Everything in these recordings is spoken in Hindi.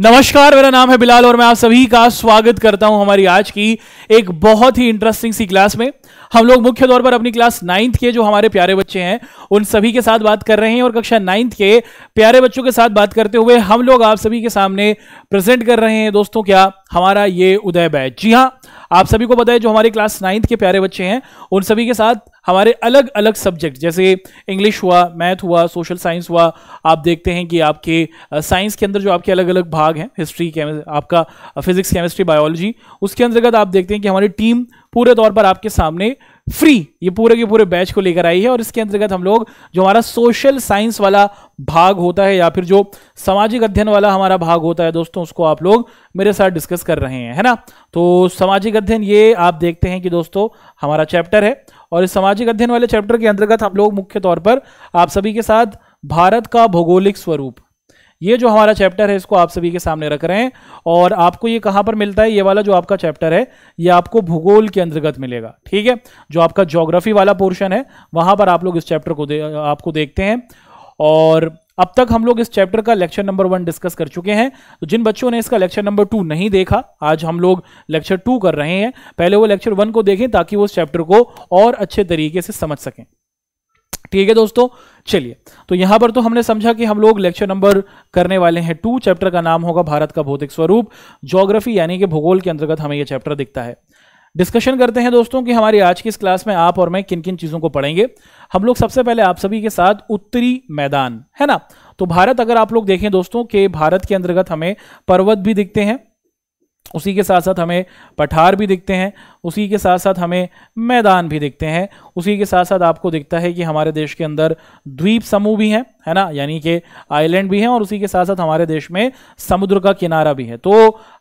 नमस्कार मेरा नाम है बिलाल और मैं आप सभी का स्वागत करता हूं हमारी आज की एक बहुत ही इंटरेस्टिंग सी क्लास में हम लोग मुख्य तौर पर अपनी क्लास नाइन्थ के जो हमारे प्यारे बच्चे हैं उन सभी के साथ बात कर रहे हैं और कक्षा नाइन्थ के प्यारे बच्चों के साथ बात करते हुए हम लोग आप सभी के सामने प्रेजेंट कर रहे हैं दोस्तों क्या हमारा ये उदय बैच जी हाँ आप सभी को बताए जो हमारे क्लास नाइन्थ के प्यारे बच्चे हैं उन सभी के साथ हमारे अलग अलग सब्जेक्ट जैसे इंग्लिश हुआ मैथ हुआ सोशल साइंस हुआ आप देखते हैं कि आपके साइंस के अंदर जो आपके अलग अलग भाग हैं हिस्ट्री आपका फिजिक्स केमिस्ट्री बायोलॉजी उसके अंतर्गत आप देखते हैं कि हमारी टीम पूरे तौर पर आपके सामने फ्री ये पूरे के पूरे बैच को लेकर आई है और इसके अंतर्गत हम लोग जो हमारा सोशल साइंस वाला भाग होता है या फिर जो सामाजिक अध्ययन वाला हमारा भाग होता है दोस्तों उसको आप लोग मेरे साथ डिस्कस कर रहे हैं है ना तो सामाजिक अध्ययन ये आप देखते हैं कि दोस्तों हमारा चैप्टर है और इस सामाजिक अध्ययन वाले चैप्टर के अंतर्गत हम लोग मुख्य तौर पर आप सभी के साथ भारत का भौगोलिक स्वरूप ये जो हमारा चैप्टर है इसको आप सभी के सामने रख रहे हैं और आपको ये कहाँ पर मिलता है ये वाला जो आपका चैप्टर है ये आपको भूगोल के अंतर्गत मिलेगा ठीक है जो आपका ज्योग्राफी वाला पोर्शन है वहां पर आप लोग इस चैप्टर को दे, आपको देखते हैं और अब तक हम लोग इस चैप्टर का लेक्चर नंबर वन डिस्कस कर चुके हैं तो जिन बच्चों ने इसका लेक्चर नंबर टू नहीं देखा आज हम लोग लेक्चर टू कर रहे हैं पहले वो लेक्चर वन को देखें ताकि वो इस चैप्टर को और अच्छे तरीके से समझ सकें ठीक है दोस्तों चलिए तो यहां पर तो हमने समझा कि हम लोग लेक्चर नंबर करने वाले हैं टू चैप्टर का नाम होगा भारत का भौतिक स्वरूप ज्योग्राफी यानी कि भूगोल के अंतर्गत हमें यह चैप्टर दिखता है डिस्कशन करते हैं दोस्तों कि हमारी आज की इस क्लास में आप और मैं किन किन चीज़ों को पढ़ेंगे हम लोग सबसे पहले आप सभी के साथ उत्तरी मैदान है ना तो भारत अगर आप लोग देखें दोस्तों के भारत के अंतर्गत हमें पर्वत भी दिखते हैं उसी के साथ साथ हमें पठार भी दिखते हैं उसी के साथ साथ हमें मैदान भी दिखते हैं उसी के साथ साथ आपको दिखता है कि हमारे देश के अंदर द्वीप समूह भी हैं है ना यानी कि आइलैंड भी हैं और उसी के साथ साथ हमारे देश में समुद्र का किनारा भी है तो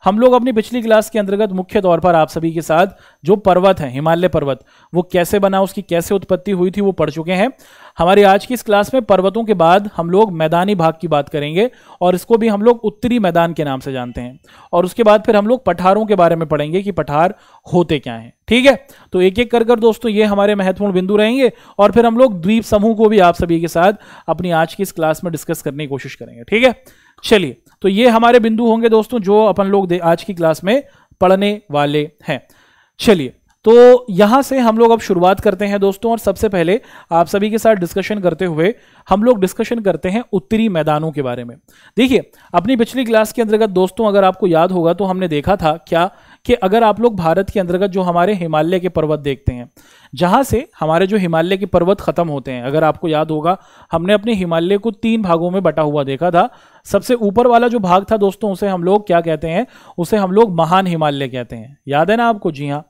हम लोग अपनी पिछली क्लास के अंतर्गत मुख्य तौर पर आप सभी के साथ जो पर्वत है हिमालय पर्वत वो कैसे बना उसकी कैसे उत्पत्ति हुई थी वो पढ़ चुके हैं हमारी आज की इस क्लास में पर्वतों के बाद हम लोग मैदानी भाग की बात करेंगे और इसको भी हम लोग उत्तरी मैदान के नाम से जानते हैं और उसके बाद फिर हम लोग पठारों के बारे में पढ़ेंगे कि पठार होते क्या हैं ठीक है तो एक एक कर कर दोस्तों ये हमारे महत्वपूर्ण बिंदु रहेंगे और फिर हम लोग द्वीप समूह को भी आप सभी के साथ अपनी आज की इस क्लास में डिस्कस करने की कोशिश करेंगे ठीक है चलिए तो ये हमारे बिंदु होंगे दोस्तों जो अपन लोग आज की क्लास में पढ़ने वाले हैं चलिए तो यहां से हम लोग अब शुरुआत करते हैं दोस्तों और सबसे पहले आप सभी के साथ डिस्कशन करते हुए हम लोग डिस्कशन करते हैं उत्तरी मैदानों के बारे में देखिए अपनी पिछली क्लास के अंतर्गत दोस्तों अगर आपको याद होगा तो हमने देखा था क्या कि अगर आप लोग भारत के अंतर्गत जो हमारे हिमालय के पर्वत देखते हैं जहाँ से हमारे जो हिमालय के पर्वत ख़त्म होते हैं अगर आपको याद होगा हमने अपने हिमालय को तीन भागों में बटा हुआ देखा था सबसे ऊपर वाला जो भाग था दोस्तों उसे हम लोग क्या कहते हैं उसे हम लोग महान हिमालय कहते हैं याद है ना आपको जी हाँ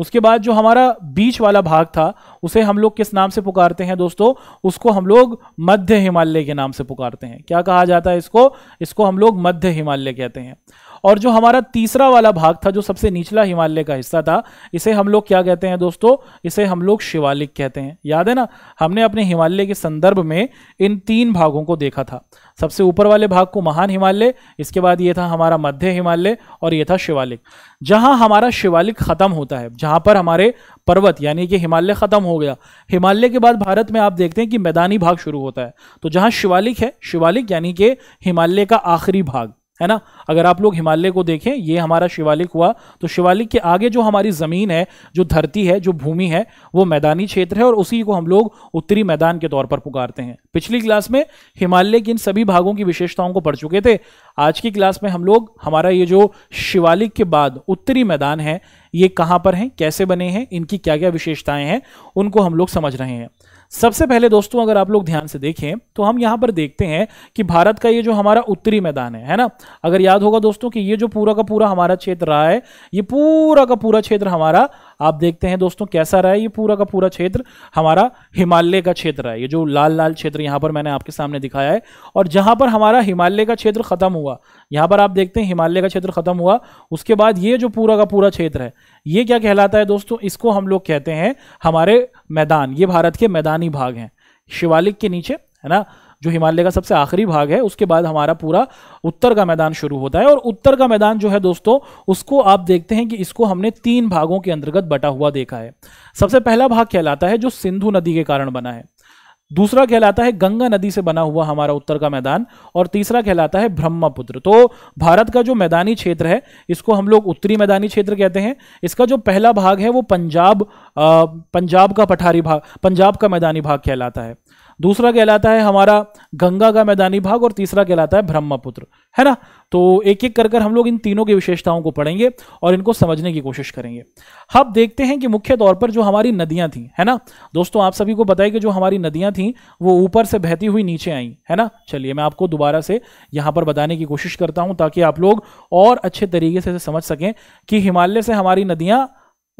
उसके बाद जो हमारा बीच वाला भाग था उसे हम लोग किस नाम से पुकारते हैं दोस्तों उसको हम लोग मध्य हिमालय के नाम से पुकारते हैं क्या कहा जाता है इसको इसको हम लोग मध्य हिमालय कहते हैं और जो हमारा तीसरा वाला भाग था जो सबसे निचला हिमालय का हिस्सा था इसे हम लोग क्या कहते हैं दोस्तों इसे हम लोग शिवालिक कहते हैं याद है ना हमने अपने हिमालय के संदर्भ में इन तीन भागों को देखा था सबसे ऊपर वाले भाग को महान हिमालय इसके बाद ये था हमारा मध्य हिमालय और ये था शिवालिक जहां हमारा शिवालिक खत्म होता है जहां पर हमारे पर्वत यानी कि हिमालय खत्म हो गया हिमालय के बाद भारत में आप देखते हैं कि मैदानी भाग शुरू होता है तो जहां शिवालिक है शिवालिक यानी कि हिमालय का आखिरी भाग है ना अगर आप लोग हिमालय को देखें ये हमारा शिवालिक हुआ तो शिवालिक के आगे जो हमारी ज़मीन है जो धरती है जो भूमि है वो मैदानी क्षेत्र है और उसी को हम लोग उत्तरी मैदान के तौर पर पुकारते हैं पिछली क्लास में हिमालय के इन सभी भागों की विशेषताओं को पढ़ चुके थे आज की क्लास में हम लोग हमारा ये जो शिवालिक के बाद उत्तरी मैदान है ये कहाँ पर हैं कैसे बने हैं इनकी क्या क्या विशेषताएं हैं उनको हम लोग समझ रहे हैं सबसे पहले दोस्तों अगर आप लोग ध्यान से देखें तो हम यहां पर देखते हैं कि भारत का ये जो हमारा उत्तरी मैदान है है ना अगर याद होगा दोस्तों कि ये जो पूरा का पूरा हमारा क्षेत्र रहा है ये पूरा का पूरा क्षेत्र हमारा आप देखते हैं दोस्तों कैसा रहा है ये पूरा का पूरा क्षेत्र हमारा हिमालय का क्षेत्र है ये जो लाल लाल क्षेत्र यहां पर मैंने आपके सामने दिखाया है और जहां पर हमारा हिमालय का क्षेत्र खत्म हुआ यहां पर आप देखते हैं हिमालय का क्षेत्र खत्म हुआ उसके बाद ये जो पूरा का पूरा क्षेत्र है ये क्या कहलाता है दोस्तों इसको हम लोग कहते हैं हमारे मैदान ये भारत के मैदानी भाग हैं शिवालिक के नीचे है ना जो हिमालय का सबसे आखिरी भाग है उसके बाद हमारा पूरा उत्तर का मैदान शुरू होता है और उत्तर का मैदान जो है दोस्तों उसको आप देखते हैं कि इसको हमने तीन भागों के अंतर्गत बटा हुआ देखा है सबसे पहला भाग कहलाता है जो सिंधु नदी के कारण बना है दूसरा कहलाता है गंगा नदी से बना हुआ हमारा उत्तर का मैदान और तीसरा कहलाता है ब्रह्मपुत्र तो भारत का जो मैदानी क्षेत्र है इसको हम लोग उत्तरी मैदानी क्षेत्र कहते हैं इसका जो पहला भाग है वो पंजाब आ, पंजाब का पठारी भाग पंजाब का मैदानी भाग कहलाता है दूसरा कहलाता है हमारा गंगा का मैदानी भाग और तीसरा कहलाता है ब्रह्मपुत्र है ना तो एक एक कर कर हम लोग इन तीनों की विशेषताओं को पढ़ेंगे और इनको समझने की कोशिश करेंगे अब देखते हैं कि मुख्य तौर पर जो हमारी नदियां थी है ना दोस्तों आप सभी को बताए कि जो हमारी नदियां थी वो ऊपर से बहती हुई नीचे आई है ना चलिए मैं आपको दोबारा से यहाँ पर बताने की कोशिश करता हूँ ताकि आप लोग और अच्छे तरीके से समझ सकें कि हिमालय से हमारी नदियाँ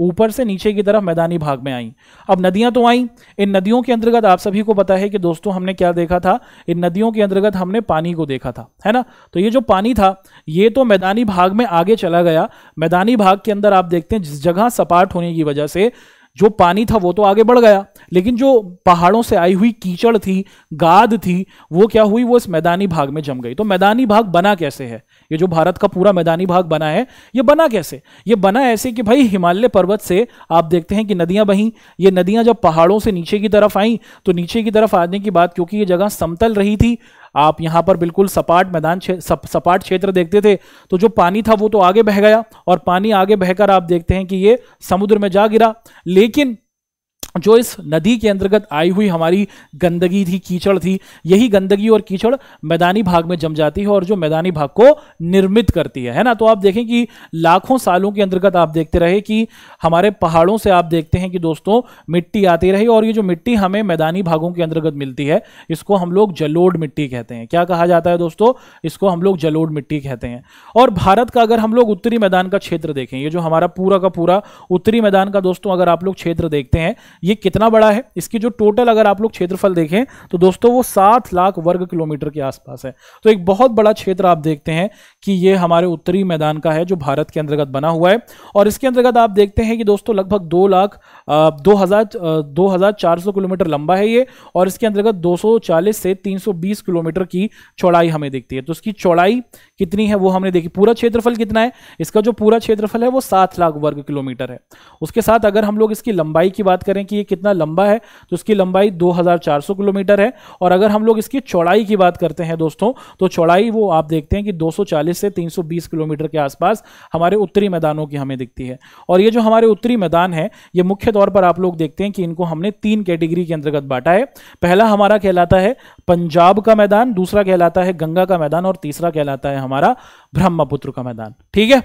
ऊपर से नीचे की तरफ मैदानी भाग में आई अब नदियां तो आई इन नदियों के अंतर्गत आप सभी को पता है कि दोस्तों हमने क्या देखा था इन नदियों के अंतर्गत हमने पानी को देखा था है ना तो ये जो पानी था ये तो मैदानी भाग में आगे चला गया मैदानी भाग के अंदर आप देखते हैं जिस जगह सपाट होने की वजह से जो पानी था वो तो आगे बढ़ गया लेकिन जो पहाड़ों से आई हुई कीचड़ थी गाद थी वो क्या हुई वो इस मैदानी भाग में जम गई तो मैदानी भाग बना कैसे है ये जो भारत का पूरा मैदानी भाग बना है ये बना कैसे ये बना ऐसे कि भाई हिमालय पर्वत से आप देखते हैं कि नदियां बहीं ये नदियां जब पहाड़ों से नीचे की तरफ आई तो नीचे की तरफ आने की बात क्योंकि ये जगह समतल रही थी आप यहाँ पर बिल्कुल सपाट मैदान सप, सपाट क्षेत्र देखते थे तो जो पानी था वो तो आगे बह गया और पानी आगे बहकर आप देखते हैं कि ये समुद्र में जा गिरा लेकिन जो इस नदी के अंतर्गत आई हुई हमारी गंदगी थी कीचड़ थी यही गंदगी और कीचड़ मैदानी भाग में जम जाती है और जो मैदानी भाग को निर्मित करती है है ना तो आप देखें कि लाखों सालों के अंतर्गत आप देखते रहे कि हमारे पहाड़ों से आप देखते हैं कि दोस्तों मिट्टी आती रही और ये जो मिट्टी हमें मैदानी भागों के अंतर्गत मिलती है इसको हम लोग जलोड मिट्टी कहते हैं क्या कहा जाता है दोस्तों इसको हम लोग जलोड मिट्टी कहते हैं और भारत का अगर हम लोग उत्तरी मैदान का क्षेत्र देखें ये जो हमारा पूरा का पूरा उत्तरी मैदान का दोस्तों अगर आप लोग क्षेत्र देखते हैं ये कितना बड़ा है इसकी जो टोटल अगर आप लोग क्षेत्रफल देखें तो दोस्तों वो सात लाख वर्ग किलोमीटर के आसपास है तो एक बहुत बड़ा क्षेत्र आप देखते हैं कि ये हमारे उत्तरी मैदान का है जो भारत के अंतर्गत बना हुआ है और इसके अंतर्गत आप देखते हैं कि दोस्तों लगभग दो लाख दो हजार दो हजार चार सौ किलोमीटर लंबा है ये और इसके अंतर्गत दो सौ चालीस से तीन सौ बीस किलोमीटर की चौड़ाई हमें देखती है तो इसकी चौड़ाई कितनी है वो हमने देखी पूरा क्षेत्रफल कितना है इसका जो पूरा क्षेत्रफल है वो सात लाख वर्ग किलोमीटर है उसके साथ अगर हम लोग इसकी लंबाई की बात करें कि ये कितना लंबा है तो इसकी लंबाई दो किलोमीटर है और अगर हम लोग इसकी चौड़ाई की बात करते हैं दोस्तों तो चौड़ाई वो आप देखते हैं कि दो 340 से 320 किलोमीटर के आसपास हमारे उत्तरी मैदानों की हमें दिखती है और ये जो हमारे उत्तरी मैदान है ये मुख्य तौर पर आप लोग देखते हैं कि इनको हमने तीन कैटेगरी के अंतर्गत बांटा है पहला हमारा कहलाता है पंजाब का मैदान दूसरा कहलाता है गंगा का मैदान और तीसरा कहलाता है हमारा ब्रह्मपुत्र का मैदान ठीक है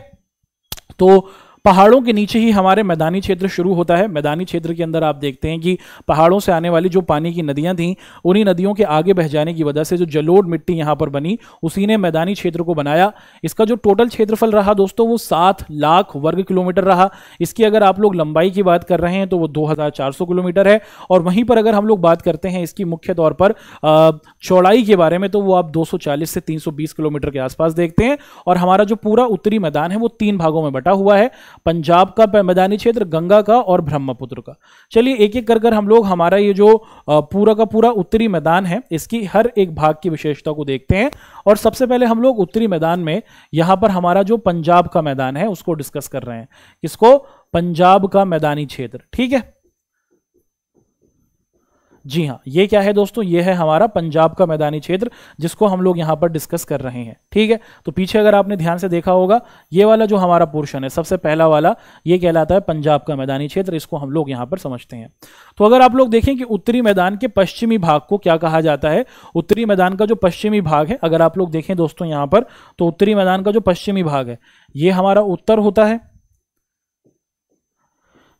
तो पहाड़ों के नीचे ही हमारे मैदानी क्षेत्र शुरू होता है मैदानी क्षेत्र के अंदर आप देखते हैं कि पहाड़ों से आने वाली जो पानी की नदियां थी उन्हीं नदियों के आगे बह जाने की वजह से जो जलोड़ मिट्टी यहाँ पर बनी उसी ने मैदानी क्षेत्र को बनाया इसका जो टोटल क्षेत्रफल रहा दोस्तों वो सात लाख वर्ग किलोमीटर रहा इसकी अगर आप लोग लंबाई की बात कर रहे हैं तो वो दो किलोमीटर है और वहीं पर अगर हम लोग बात करते हैं इसकी मुख्य तौर पर चौड़ाई के बारे में तो वो आप 240 से 320 किलोमीटर के आसपास देखते हैं और हमारा जो पूरा उत्तरी मैदान है वो तीन भागों में बटा हुआ है पंजाब का मैदानी क्षेत्र गंगा का और ब्रह्मपुत्र का चलिए एक एक कर कर हम लोग हमारा ये जो पूरा का पूरा उत्तरी मैदान है इसकी हर एक भाग की विशेषता को देखते हैं और सबसे पहले हम लोग उत्तरी मैदान में यहाँ पर हमारा जो पंजाब का मैदान है उसको डिस्कस कर रहे हैं किसको पंजाब का मैदानी क्षेत्र ठीक है जी हाँ ये क्या है दोस्तों ये है हमारा पंजाब का मैदानी क्षेत्र जिसको हम लोग यहाँ पर डिस्कस कर रहे हैं ठीक है तो पीछे अगर आपने ध्यान से देखा होगा ये वाला जो हमारा पोर्शन है सबसे पहला वाला ये कहलाता है पंजाब का मैदानी क्षेत्र इसको हम लोग यहाँ पर समझते हैं तो अगर आप लोग देखें कि उत्तरी मैदान के पश्चिमी भाग को क्या कहा जाता है उत्तरी मैदान का जो पश्चिमी भाग है अगर आप लोग देखें दोस्तों यहाँ पर तो उत्तरी मैदान का जो पश्चिमी भाग है ये हमारा उत्तर होता है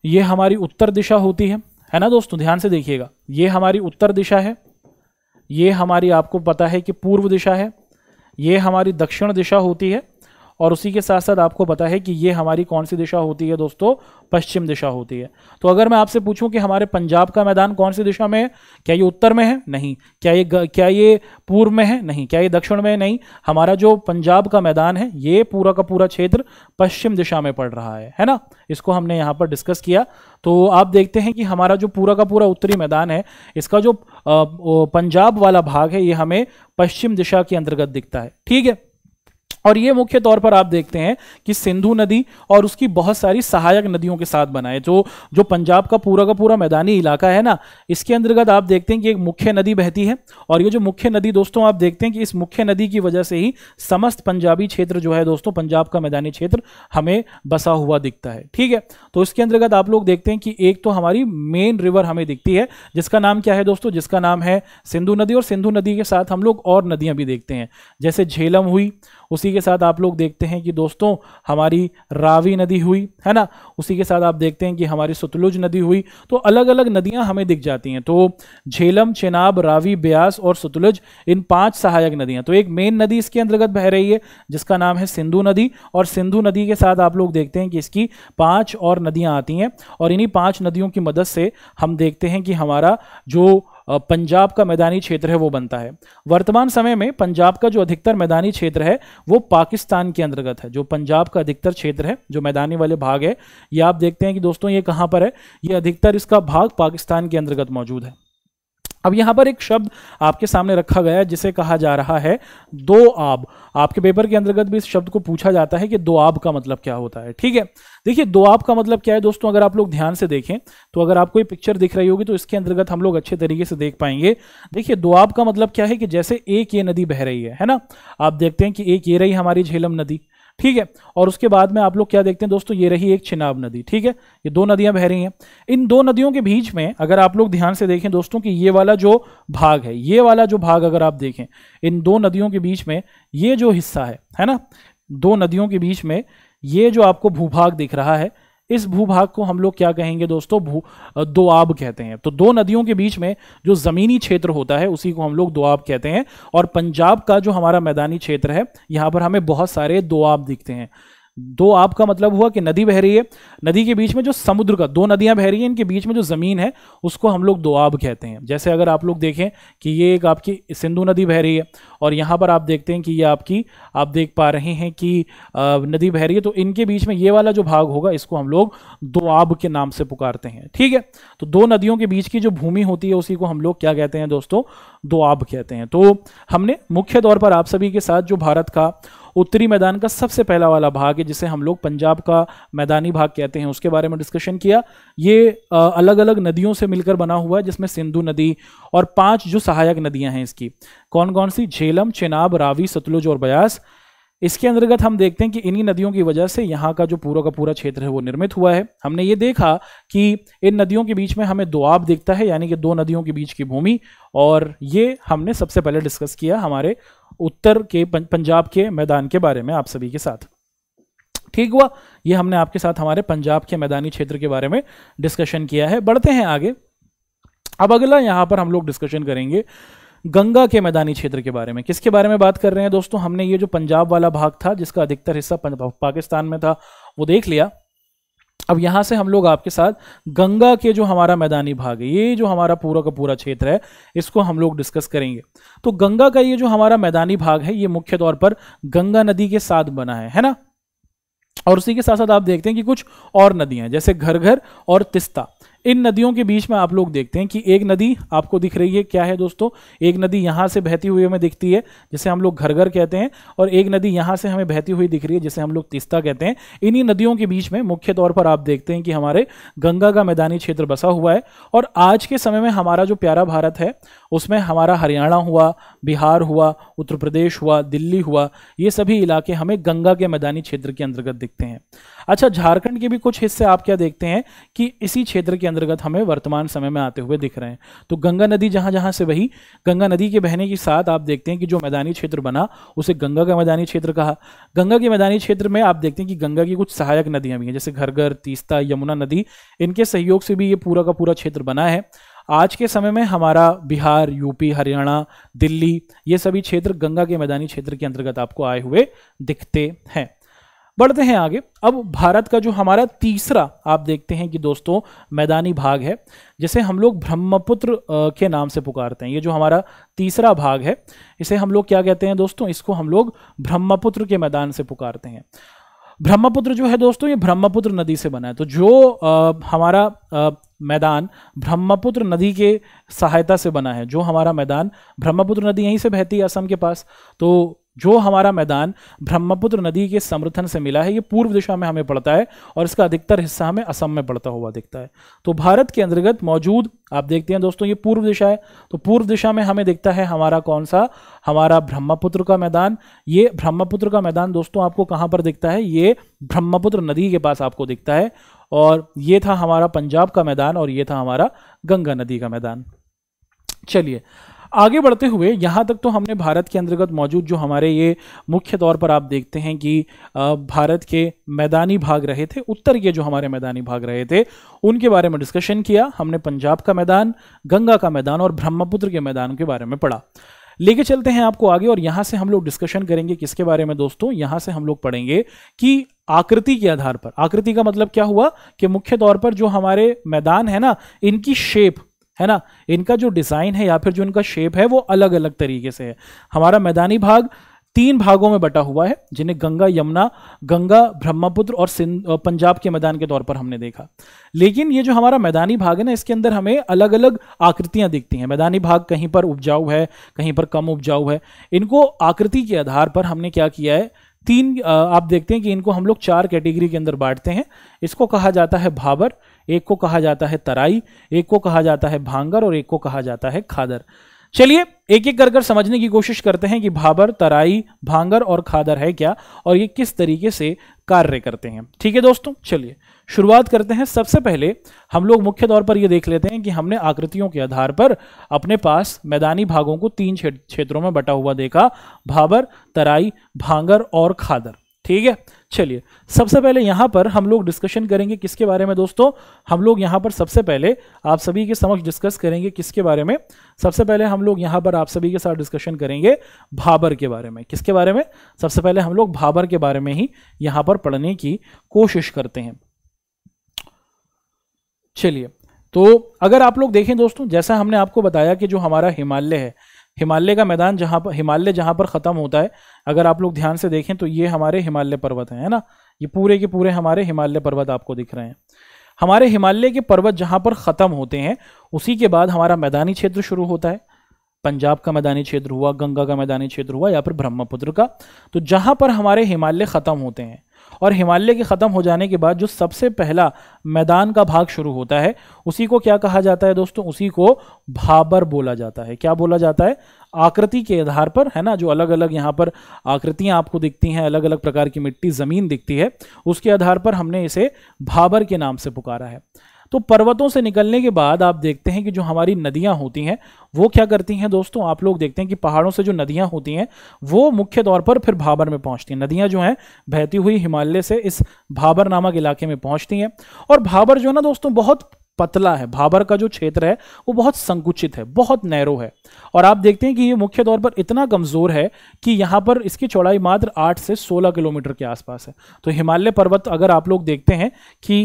ये हमारी उत्तर दिशा होती है है ना दोस्तों ध्यान से देखिएगा ये हमारी उत्तर दिशा है ये हमारी आपको पता है कि पूर्व दिशा है ये हमारी दक्षिण दिशा होती है और उसी के साथ साथ आपको पता है कि ये हमारी कौन सी दिशा होती है दोस्तों पश्चिम दिशा होती है तो अगर मैं आपसे पूछूं कि हमारे पंजाब का मैदान कौन सी दिशा में है क्या ये उत्तर में है नहीं क्या ये क्या ये पूर्व में है नहीं क्या ये दक्षिण में है नहीं हमारा जो पंजाब का मैदान है ये पूरा का पूरा क्षेत्र पश्चिम दिशा में पड़ रहा है है ना इसको हमने यहाँ पर डिस्कस किया तो आप देखते हैं कि हमारा जो पूरा का पूरा उत्तरी मैदान है इसका जो पंजाब वाला भाग है ये हमें पश्चिम दिशा के अंतर्गत दिखता है ठीक है और ये मुख्य तौर पर आप देखते हैं कि सिंधु नदी और उसकी बहुत सारी सहायक नदियों के साथ बनाए जो जो पंजाब का पूरा का पूरा मैदानी इलाका है ना इसके अंतर्गत आप देखते हैं कि एक मुख्य नदी बहती है और ये जो मुख्य नदी दोस्तों आप देखते हैं कि इस मुख्य नदी की वजह से ही समस्त पंजाबी क्षेत्र जो है दोस्तों पंजाब का मैदानी क्षेत्र हमें बसा हुआ दिखता है ठीक है तो इसके अंतर्गत आप लोग देखते हैं कि एक तो हमारी मेन रिवर हमें दिखती है जिसका नाम क्या है दोस्तों जिसका नाम है सिंधु नदी और सिंधु नदी के साथ हम लोग और नदियां भी देखते हैं जैसे झेलम हुई उसी के साथ आप लोग देखते हैं कि दोस्तों हमारी रावी नदी हुई है ना उसी के साथ आप देखते हैं कि हमारी सतलुज नदी हुई तो अलग अलग नदियां हमें दिख जाती हैं तो झेलम चेनाब रावी ब्यास और सतलुज इन पांच सहायक नदियां तो एक मेन नदी इसके अंतर्गत बह रही है जिसका नाम है सिंधु नदी और सिंधु नदी के साथ आप लोग देखते हैं कि इसकी पाँच और नदियाँ आती हैं और इन्हीं पाँच नदियों की मदद से हम देखते हैं कि हमारा जो पंजाब का मैदानी क्षेत्र है वो बनता है वर्तमान समय में पंजाब का जो अधिकतर मैदानी क्षेत्र है वो पाकिस्तान के अंतर्गत है जो पंजाब का अधिकतर क्षेत्र है जो मैदानी वाले भाग है ये आप देखते हैं कि दोस्तों ये कहाँ पर है ये अधिकतर इसका भाग पाकिस्तान के अंतर्गत मौजूद है अब यहाँ पर एक शब्द आपके सामने रखा गया है जिसे कहा जा रहा है दो आब आपके पेपर के अंतर्गत भी इस शब्द को पूछा जाता है कि दो आब का मतलब क्या होता है ठीक है देखिए दो आब का मतलब क्या है दोस्तों अगर आप लोग ध्यान से देखें तो अगर आपको ये पिक्चर दिख रही होगी तो इसके अंतर्गत हम लोग अच्छे तरीके से देख पाएंगे देखिए दो आब का मतलब क्या है कि जैसे एक ये नदी बह रही है है ना आप देखते हैं कि एक ये रही हमारी झेलम नदी ठीक है और उसके बाद में आप लोग क्या देखते हैं दोस्तों ये रही एक चिनाब नदी ठीक है ये दो नदियां बह रही हैं इन दो नदियों के बीच में अगर आप लोग ध्यान से देखें दोस्तों कि ये वाला जो भाग है ये वाला जो भाग अगर आप देखें इन दो नदियों के बीच में ये जो हिस्सा है है ना दो नदियों के बीच में ये जो आपको भूभाग दिख रहा है इस भूभाग को हम लोग क्या कहेंगे दोस्तों भू दोआब कहते हैं तो दो नदियों के बीच में जो जमीनी क्षेत्र होता है उसी को हम लोग दोआब कहते हैं और पंजाब का जो हमारा मैदानी क्षेत्र है यहां पर हमें बहुत सारे दोआब दिखते हैं दो आब का मतलब हुआ कि नदी बह रही है नदी के बीच में जो समुद्र का दो नदियां बह रही हैं इनके बीच में जो ज़मीन है उसको हम लोग दो आब कहते हैं जैसे अगर आप लोग देखें कि ये एक आपकी सिंधु नदी बह रही है और यहाँ पर आप देखते हैं कि ये आपकी आप देख पा रहे हैं कि नदी बह रही है तो इनके बीच में ये वाला जो भाग होगा इसको हम लोग दो आब के नाम से पुकारते हैं ठीक है तो दो नदियों के बीच की जो भूमि होती है उसी को हम लोग क्या कहते हैं दोस्तों दो आब कहते हैं तो हमने मुख्य तौर पर आप सभी के साथ जो भारत का उत्तरी मैदान का सबसे पहला वाला भाग है जिसे हम लोग पंजाब का मैदानी भाग कहते हैं उसके बारे में डिस्कशन किया ये अलग अलग नदियों से मिलकर बना हुआ है जिसमें सिंधु नदी और पांच जो सहायक नदियां हैं इसकी कौन कौन सी झेलम चेनाब रावी सतलुज और बयास इसके अंतर्गत हम देखते हैं कि इन्हीं नदियों की वजह से यहाँ का जो पूरा का पूरा क्षेत्र है वो निर्मित हुआ है हमने ये देखा कि इन नदियों के बीच में हमें दोआब दिखता है यानी कि दो नदियों के बीच की भूमि और ये हमने सबसे पहले डिस्कस किया हमारे उत्तर के पंजाब के मैदान के बारे में आप सभी के साथ ठीक हुआ ये हमने आपके साथ हमारे पंजाब के मैदानी क्षेत्र के बारे में डिस्कशन किया है बढ़ते हैं आगे अब अगला यहाँ पर हम लोग डिस्कशन करेंगे गंगा के मैदानी क्षेत्र के बारे में किसके बारे में बात कर रहे हैं दोस्तों हमने ये जो पंजाब वाला भाग था जिसका अधिकतर हिस्सा पाकिस्तान में था वो देख लिया अब यहां से हम लोग आपके साथ गंगा के जो हमारा मैदानी भाग है ये जो हमारा पूरा का पूरा क्षेत्र है इसको हम लोग डिस्कस करेंगे तो गंगा का ये जो हमारा मैदानी भाग है ये मुख्य तौर पर गंगा नदी के साथ बना है है ना और उसी के साथ साथ आप देखते हैं कि कुछ और नदियां जैसे घर घर और तिस्ता इन नदियों के बीच में आप लोग देखते हैं कि एक नदी आपको दिख रही है क्या है दोस्तों एक नदी यहाँ से बहती हुई हमें दिखती है जिसे हम लोग घर घर कहते हैं और एक नदी यहाँ से हमें बहती हुई दिख रही है जिसे हम लोग तिस्ता कहते हैं इन्हीं नदियों के बीच में मुख्य तौर पर आप देखते हैं कि हमारे गंगा का मैदानी क्षेत्र बसा हुआ है और आज के समय में हमारा जो प्यारा भारत है उसमें हमारा हरियाणा हुआ बिहार हुआ उत्तर प्रदेश हुआ दिल्ली हुआ ये सभी इलाके हमें गंगा के मैदानी क्षेत्र के अंतर्गत दिखते हैं अच्छा झारखंड के भी कुछ हिस्से आप क्या देखते हैं कि इसी क्षेत्र के अंतर्गत हमें वर्तमान समय में आते हुए दिख रहे हैं तो गंगा नदी जहाँ जहाँ से वही गंगा नदी के बहने के साथ आप देखते हैं कि जो मैदानी क्षेत्र बना उसे गंगा का मैदानी क्षेत्र कहा गंगा के मैदानी क्षेत्र में आप देखते हैं कि गंगा की कुछ सहायक नदियाँ भी हैं जैसे घरघर तीस्ता यमुना नदी इनके सहयोग से भी ये पूरा का पूरा क्षेत्र बना है आज के समय में हमारा बिहार यूपी हरियाणा दिल्ली ये सभी क्षेत्र गंगा के मैदानी क्षेत्र के अंतर्गत आपको आए हुए दिखते हैं बढ़ते हैं आगे अब भारत का जो हमारा तीसरा आप देखते हैं कि दोस्तों मैदानी भाग है जिसे हम लोग ब्रह्मपुत्र के नाम से पुकारते हैं ये जो हमारा तीसरा भाग है इसे हम लोग क्या कहते हैं दोस्तों इसको हम लोग ब्रह्मपुत्र के मैदान से पुकारते हैं ब्रह्मपुत्र जो है दोस्तों ये ब्रह्मपुत्र नदी से बना है तो जो आ, हमारा आ, मैदान ब्रह्मपुत्र नदी के सहायता से बना है जो हमारा मैदान ब्रह्मपुत्र नदी यहीं से बहती है असम के पास तो जो हमारा मैदान ब्रह्मपुत्र नदी के समर्थन से मिला है ये पूर्व दिशा में हमें पड़ता है और इसका अधिकतर हिस्सा हमें असम में पड़ता हुआ दिखता है तो भारत के अंतर्गत मौजूद आप देखते हैं दोस्तों ये पूर्व दिशा है तो पूर्व दिशा में हमें दिखता है हमारा कौन सा हमारा ब्रह्मपुत्र का मैदान ये ब्रह्मपुत्र का मैदान दोस्तों आपको कहाँ पर दिखता है ये ब्रह्मपुत्र नदी के पास आपको दिखता है और ये था हमारा पंजाब का मैदान और ये था हमारा गंगा नदी का मैदान चलिए आगे बढ़ते हुए यहाँ तक तो हमने भारत के अंतर्गत मौजूद जो हमारे ये मुख्य तौर पर आप देखते हैं कि भारत के मैदानी भाग रहे थे उत्तर के जो हमारे मैदानी भाग रहे थे उनके बारे में डिस्कशन किया हमने पंजाब का मैदान गंगा का मैदान और ब्रह्मपुत्र के मैदान के बारे में पढ़ा लेके चलते हैं आपको आगे और यहाँ से हम लोग डिस्कशन करेंगे किसके बारे में दोस्तों यहाँ से हम लोग पढ़ेंगे कि आकृति के आधार पर आकृति का मतलब क्या हुआ कि मुख्य तौर पर जो हमारे मैदान है ना इनकी शेप है ना इनका जो डिज़ाइन है या फिर जो इनका शेप है वो अलग अलग तरीके से है हमारा मैदानी भाग तीन भागों में बटा हुआ है जिन्हें गंगा यमुना गंगा ब्रह्मपुत्र और सिंध पंजाब के मैदान के तौर पर हमने देखा लेकिन ये जो हमारा मैदानी भाग है ना इसके अंदर हमें अलग अलग आकृतियां दिखती हैं मैदानी भाग कहीं पर उपजाऊ है कहीं पर कम उपजाऊ है इनको आकृति के आधार पर हमने क्या किया है तीन आप देखते हैं कि इनको हम लोग चार कैटेगरी के अंदर बांटते हैं इसको कहा जाता है भाबर एक को कहा जाता है तराई एक को कहा जाता है भांगर और एक को कहा जाता है खादर चलिए एक एक कर कर समझने की कोशिश करते हैं कि भाबर तराई भांगर और खादर है क्या और ये किस तरीके से कार्य करते हैं ठीक है दोस्तों चलिए शुरुआत करते हैं सबसे पहले हम लोग मुख्य तौर पर ये देख लेते हैं कि हमने आकृतियों के आधार पर अपने पास मैदानी भागों को तीन क्षेत्रों में बटा हुआ देखा भाबर तराई भांगर और खादर ठीक है चलिए सबसे पहले यहां पर हम लोग डिस्कशन करेंगे किसके बारे में दोस्तों हम लोग यहां पर सबसे पहले आप सभी के समक्ष डिस्कस करेंगे किसके बारे में सबसे पहले हम लोग यहां पर आप सभी के साथ डिस्कशन करेंगे भाबर के बारे में किसके बारे में सबसे पहले हम लोग भाबर के बारे में ही यहां पर पढ़ने की कोशिश करते हैं चलिए तो अगर आप लोग देखें दोस्तों जैसा हमने आपको बताया कि जो हमारा हिमालय है हिमालय का मैदान जहाँ पर हिमालय जहाँ पर ख़त्म होता है अगर आप लोग ध्यान से देखें तो ये हमारे हिमालय पर्वत हैं है ना ये पूरे के पूरे हमारे हिमालय पर्वत आपको दिख रहे हैं हमारे हिमालय के पर्वत जहाँ पर ख़त्म होते हैं उसी के बाद हमारा मैदानी क्षेत्र शुरू होता है पंजाब का मैदानी क्षेत्र हुआ गंगा का मैदानी क्षेत्र हुआ या फिर ब्रह्मपुत्र का तो जहाँ पर हमारे हिमालय ख़त्म होते हैं और हिमालय के ख़त्म हो जाने के बाद जो सबसे पहला मैदान का भाग शुरू होता है उसी को क्या कहा जाता है दोस्तों उसी को भाबर बोला जाता है क्या बोला जाता है आकृति के आधार पर है ना जो अलग अलग यहाँ पर आकृतियाँ आपको दिखती हैं अलग अलग प्रकार की मिट्टी ज़मीन दिखती है उसके आधार पर हमने इसे भाबर के नाम से पुकारा है तो पर्वतों से निकलने के बाद आप देखते हैं कि जो हमारी नदियां होती हैं वो क्या करती हैं दोस्तों आप लोग देखते हैं कि पहाड़ों से जो नदियां होती हैं वो मुख्य तौर पर फिर भाबर में पहुंचती हैं नदियां जो हैं बहती हुई हिमालय से इस भाबर नामक इलाके में पहुंचती हैं और भाबर जो है ना दोस्तों बहुत पतला है भाबर का जो क्षेत्र है वो बहुत संकुचित है बहुत नैरो है और आप देखते हैं कि ये मुख्य तौर पर इतना कमज़ोर है कि यहाँ पर इसकी चौड़ाई मात्र 8 से 16 किलोमीटर के आसपास है तो हिमालय पर्वत अगर आप लोग देखते हैं कि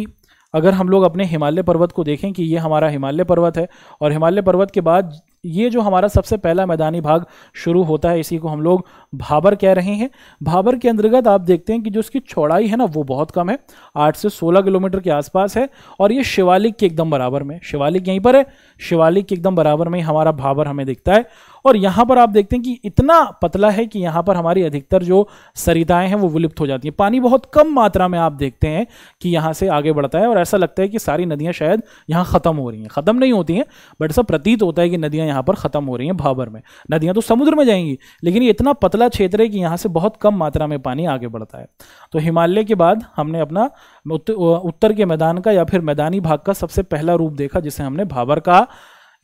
अगर हम लोग अपने हिमालय पर्वत को देखें कि ये हमारा हिमालय पर्वत है और हिमालय पर्वत के बाद ये जो हमारा सबसे पहला मैदानी भाग शुरू होता है इसी को हम लोग भाबर कह रहे हैं भाबर के अंतर्गत आप देखते हैं कि जो उसकी चौड़ाई है ना वो बहुत कम है आठ से सोलह किलोमीटर के आसपास है और ये शिवालिक के एकदम बराबर में शिवालिक यहीं पर है शिवालिक के एकदम बराबर में ही हमारा भाबर हमें दिखता है और यहाँ पर आप देखते हैं कि इतना पतला है कि यहाँ पर हमारी अधिकतर जो सरिताएं हैं वो विलुप्त हो जाती हैं पानी बहुत कम मात्रा में आप देखते हैं कि यहाँ से आगे बढ़ता है और ऐसा लगता है कि सारी नदियाँ शायद यहाँ ख़त्म हो रही हैं ख़त्म नहीं होती हैं बट ऐसा प्रतीत होता है कि नदियाँ यहाँ पर ख़त्म हो रही हैं भाबर में नदियाँ तो समुद्र में जाएंगी लेकिन ये इतना पतला क्षेत्र है कि यहाँ से बहुत कम मात्रा में पानी आगे बढ़ता है तो हिमालय के बाद हमने अपना उत्तर के मैदान का या फिर मैदानी भाग का सबसे पहला रूप देखा जिसे हमने भाबर कहा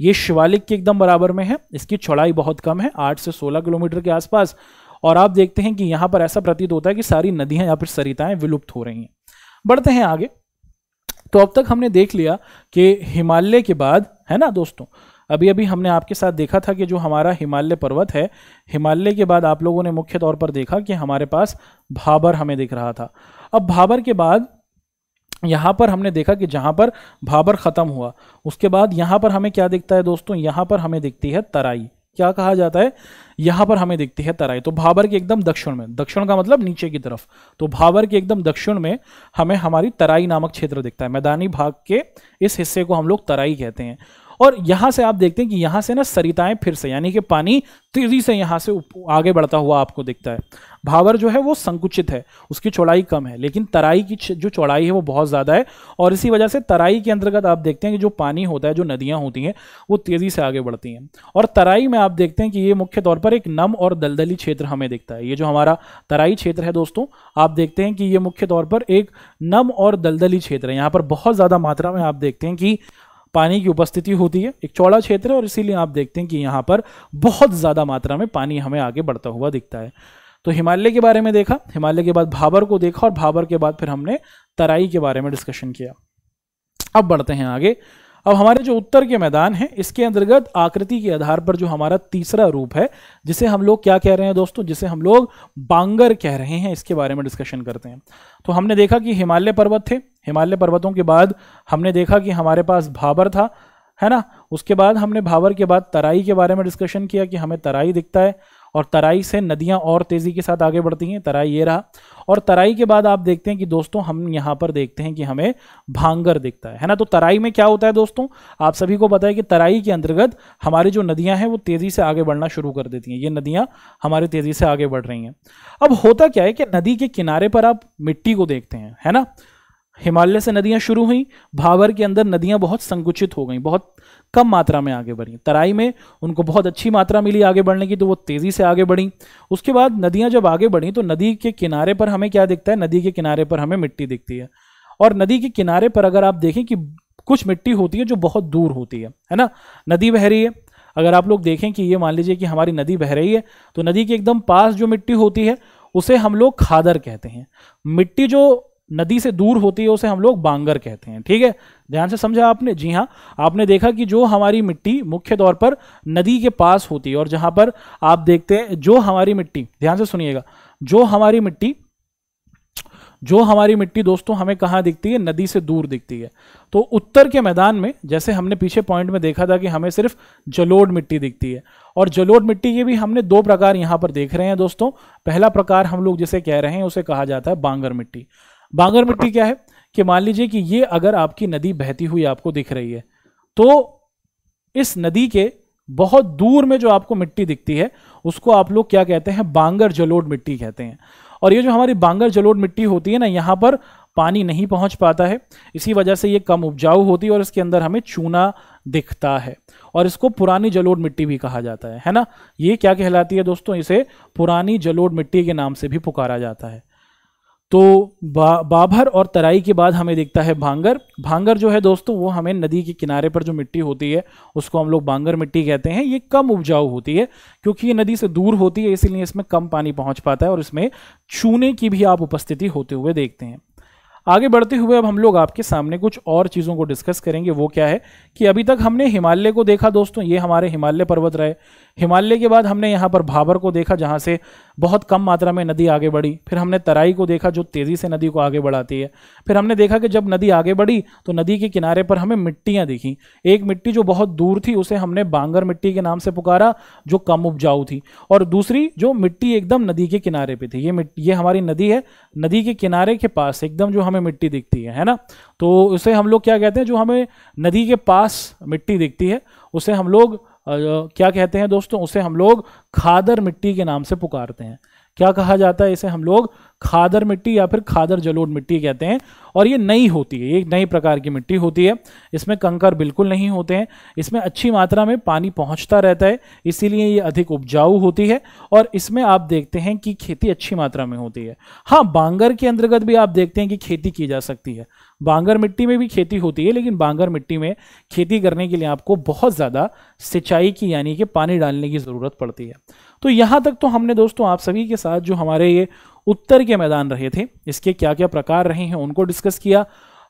ये शिवालिक के एकदम बराबर में है इसकी चौड़ाई बहुत कम है आठ से सोलह किलोमीटर के आसपास और आप देखते हैं कि यहां पर ऐसा प्रतीत होता है कि सारी नदियां या फिर सरिताएं विलुप्त हो रही हैं बढ़ते हैं आगे तो अब तक हमने देख लिया कि हिमालय के बाद है ना दोस्तों अभी अभी हमने आपके साथ देखा था कि जो हमारा हिमालय पर्वत है हिमालय के बाद आप लोगों ने मुख्य तौर पर देखा कि हमारे पास भाबर हमें दिख रहा था अब भाबर के बाद यहाँ पर हमने देखा कि जहाँ पर भाबर ख़त्म हुआ उसके बाद यहाँ पर हमें क्या दिखता है दोस्तों यहाँ पर हमें दिखती है तराई क्या कहा जाता है यहाँ पर हमें दिखती है तराई तो भाबर के एकदम दक्षिण में दक्षिण का मतलब नीचे की तरफ तो भाबर के एकदम दक्षिण में हमें हमारी तराई नामक क्षेत्र दिखता है मैदानी भाग के इस हिस्से को हम लोग तराई कहते हैं और यहां से आप देखते हैं कि यहां से ना सरिताएं फिर से यानी कि पानी तेजी से यहां से आगे बढ़ता हुआ आपको दिखता है भावर जो है वो संकुचित है उसकी चौड़ाई कम है लेकिन तराई की जो चौड़ाई है वो बहुत ज़्यादा है और इसी वजह से तराई के अंतर्गत आप देखते हैं कि जो पानी होता है जो नदियाँ होती हैं वो तेज़ी से आगे बढ़ती हैं और तराई में आप देखते हैं कि ये मुख्य तौर पर एक नम और दलदली क्षेत्र हमें दिखता है ये जो हमारा तराई क्षेत्र है दोस्तों आप देखते हैं कि ये मुख्य तौर पर एक नम और दलदली क्षेत्र है यहाँ पर बहुत ज़्यादा मात्रा में आप देखते हैं कि पानी की उपस्थिति होती है एक चौड़ा क्षेत्र है और इसीलिए आप देखते हैं कि यहाँ पर बहुत ज़्यादा मात्रा में पानी हमें आगे बढ़ता हुआ दिखता है तो हिमालय के बारे में देखा हिमालय के बाद भाबर को देखा और भाबर के बाद फिर हमने तराई के बारे में डिस्कशन किया अब बढ़ते हैं आगे अब हमारे जो उत्तर के मैदान है इसके अंतर्गत आकृति के आधार पर जो हमारा तीसरा रूप है जिसे हम लोग क्या कह रहे हैं दोस्तों जिसे हम लोग बांगर कह रहे हैं इसके बारे में डिस्कशन करते हैं तो हमने देखा कि हिमालय पर्वत थे हिमालय पर्वतों के बाद हमने देखा कि हमारे पास भाबर था है ना उसके बाद हमने भावर के बाद तराई के बारे में डिस्कशन किया कि हमें तराई दिखता है और तराई से नदियां और तेज़ी के साथ आगे बढ़ती हैं तराई ये रहा और तराई के बाद आप देखते हैं कि दोस्तों हम यहाँ पर देखते हैं कि हमें भांगर दिखता है है ना तो तराई में क्या होता है दोस्तों आप सभी को पता है कि तराई के अंतर्गत हमारी जो नदियां हैं वो तेज़ी से आगे बढ़ना शुरू कर देती हैं ये नदियाँ हमारे तेज़ी से आगे बढ़ रही हैं अब होता क्या है कि नदी के किनारे पर आप मिट्टी को देखते हैं है ना हिमालय से नदियां शुरू हुई भावर के अंदर नदियां बहुत संकुचित हो गई बहुत कम मात्रा में आगे बढ़ी तराई में उनको बहुत अच्छी मात्रा मिली आगे बढ़ने की तो वो तेज़ी से आगे बढ़ी उसके बाद नदियां जब आगे बढ़ी तो नदी के किनारे पर हमें क्या दिखता है नदी के किनारे पर हमें मिट्टी दिखती है और नदी के किनारे पर अगर आप देखें कि कुछ मिट्टी होती है जो बहुत दूर होती है है ना नदी बह रही है अगर आप लोग देखें कि ये मान लीजिए कि हमारी नदी बह रही है तो नदी के एकदम पास जो मिट्टी होती है उसे हम लोग खादर कहते हैं मिट्टी जो नदी से दूर होती है उसे हम लोग बांगर कहते हैं ठीक है ध्यान से समझा आपने जी हाँ आपने देखा कि जो हमारी मिट्टी मुख्य तौर पर नदी के पास होती है और जहां पर आप देखते हैं जो हमारी मिट्टी ध्यान से सुनिएगा जो हमारी मिट्टी जो हमारी मिट्टी दोस्तों हमें कहाँ दिखती है नदी से दूर दिखती है तो उत्तर के मैदान में जैसे हमने पीछे पॉइंट में देखा था कि हमें सिर्फ जलोड मिट्टी दिखती है और जलोड मिट्टी के भी हमने दो प्रकार यहाँ पर देख रहे हैं दोस्तों पहला प्रकार हम लोग जिसे कह रहे हैं उसे कहा जाता है बांगर मिट्टी बांगर मिट्टी क्या है कि मान लीजिए कि ये अगर आपकी नदी बहती हुई आपको दिख रही है तो इस नदी के बहुत दूर में जो आपको मिट्टी दिखती है उसको आप लोग क्या कहते हैं बांगर जलोड मिट्टी कहते हैं और ये जो हमारी बांगर जलोड मिट्टी होती है ना यहाँ पर पानी नहीं पहुंच पाता है इसी वजह से ये कम उपजाऊ होती है और इसके अंदर हमें चूना दिखता है और इसको पुरानी जलोड मिट्टी भी कहा जाता है है ना ये क्या कहलाती है दोस्तों इसे पुरानी जलोड मिट्टी के नाम से भी पुकारा जाता है तो बा, बाभर और तराई के बाद हमें दिखता है भांगर भांगर जो है दोस्तों वो हमें नदी के किनारे पर जो मिट्टी होती है उसको हम लोग भांगर मिट्टी कहते हैं ये कम उपजाऊ होती है क्योंकि ये नदी से दूर होती है इसीलिए इसमें कम पानी पहुंच पाता है और इसमें चूने की भी आप उपस्थिति होते हुए देखते हैं आगे बढ़ते हुए अब हम लोग आपके सामने कुछ और चीज़ों को डिस्कस करेंगे वो क्या है कि अभी तक हमने हिमालय को देखा दोस्तों ये हमारे हिमालय पर्वत रहे हिमालय के बाद हमने यहाँ पर भाबर को देखा जहाँ से बहुत कम मात्रा में नदी आगे बढ़ी फिर हमने तराई को देखा जो तेज़ी से नदी को आगे बढ़ाती है फिर हमने देखा कि जब नदी आगे बढ़ी तो नदी के किनारे पर हमें मिट्टियाँ दिखी एक मिट्टी जो बहुत दूर थी उसे हमने बांगर मिट्टी के नाम से पुकारा जो कम उपजाऊ थी और दूसरी जो मिट्टी एकदम नदी के किनारे पर थी ये ये हमारी नदी है नदी के किनारे के पास एकदम जो हमें मिट्टी दिखती है है ना तो उसे हम लोग क्या कहते हैं जो हमें नदी के पास मिट्टी दिखती है उसे हम लोग क्या कहते हैं दोस्तों उसे हम लोग खादर मिट्टी के नाम से पुकारते हैं क्या कहा जाता है इसे हम लोग खादर मिट्टी या फिर खादर जलोड़ मिट्टी कहते हैं और ये नई होती है एक नई प्रकार की मिट्टी होती है इसमें कंकर बिल्कुल नहीं होते हैं इसमें अच्छी मात्रा में पानी पहुंचता रहता है इसीलिए ये अधिक उपजाऊ होती है और इसमें आप देखते हैं कि खेती अच्छी मात्रा में होती है हाँ बांगर के अंतर्गत भी आप देखते हैं कि खेती की जा सकती है बांगर मिट्टी में भी खेती होती है लेकिन बांगर मिट्टी में खेती करने के लिए आपको बहुत ज़्यादा सिंचाई की यानी कि पानी डालने की ज़रूरत पड़ती है तो यहाँ तक तो हमने दोस्तों आप सभी के साथ जो हमारे ये उत्तर के मैदान रहे थे इसके क्या क्या प्रकार रहे हैं उनको डिस्कस किया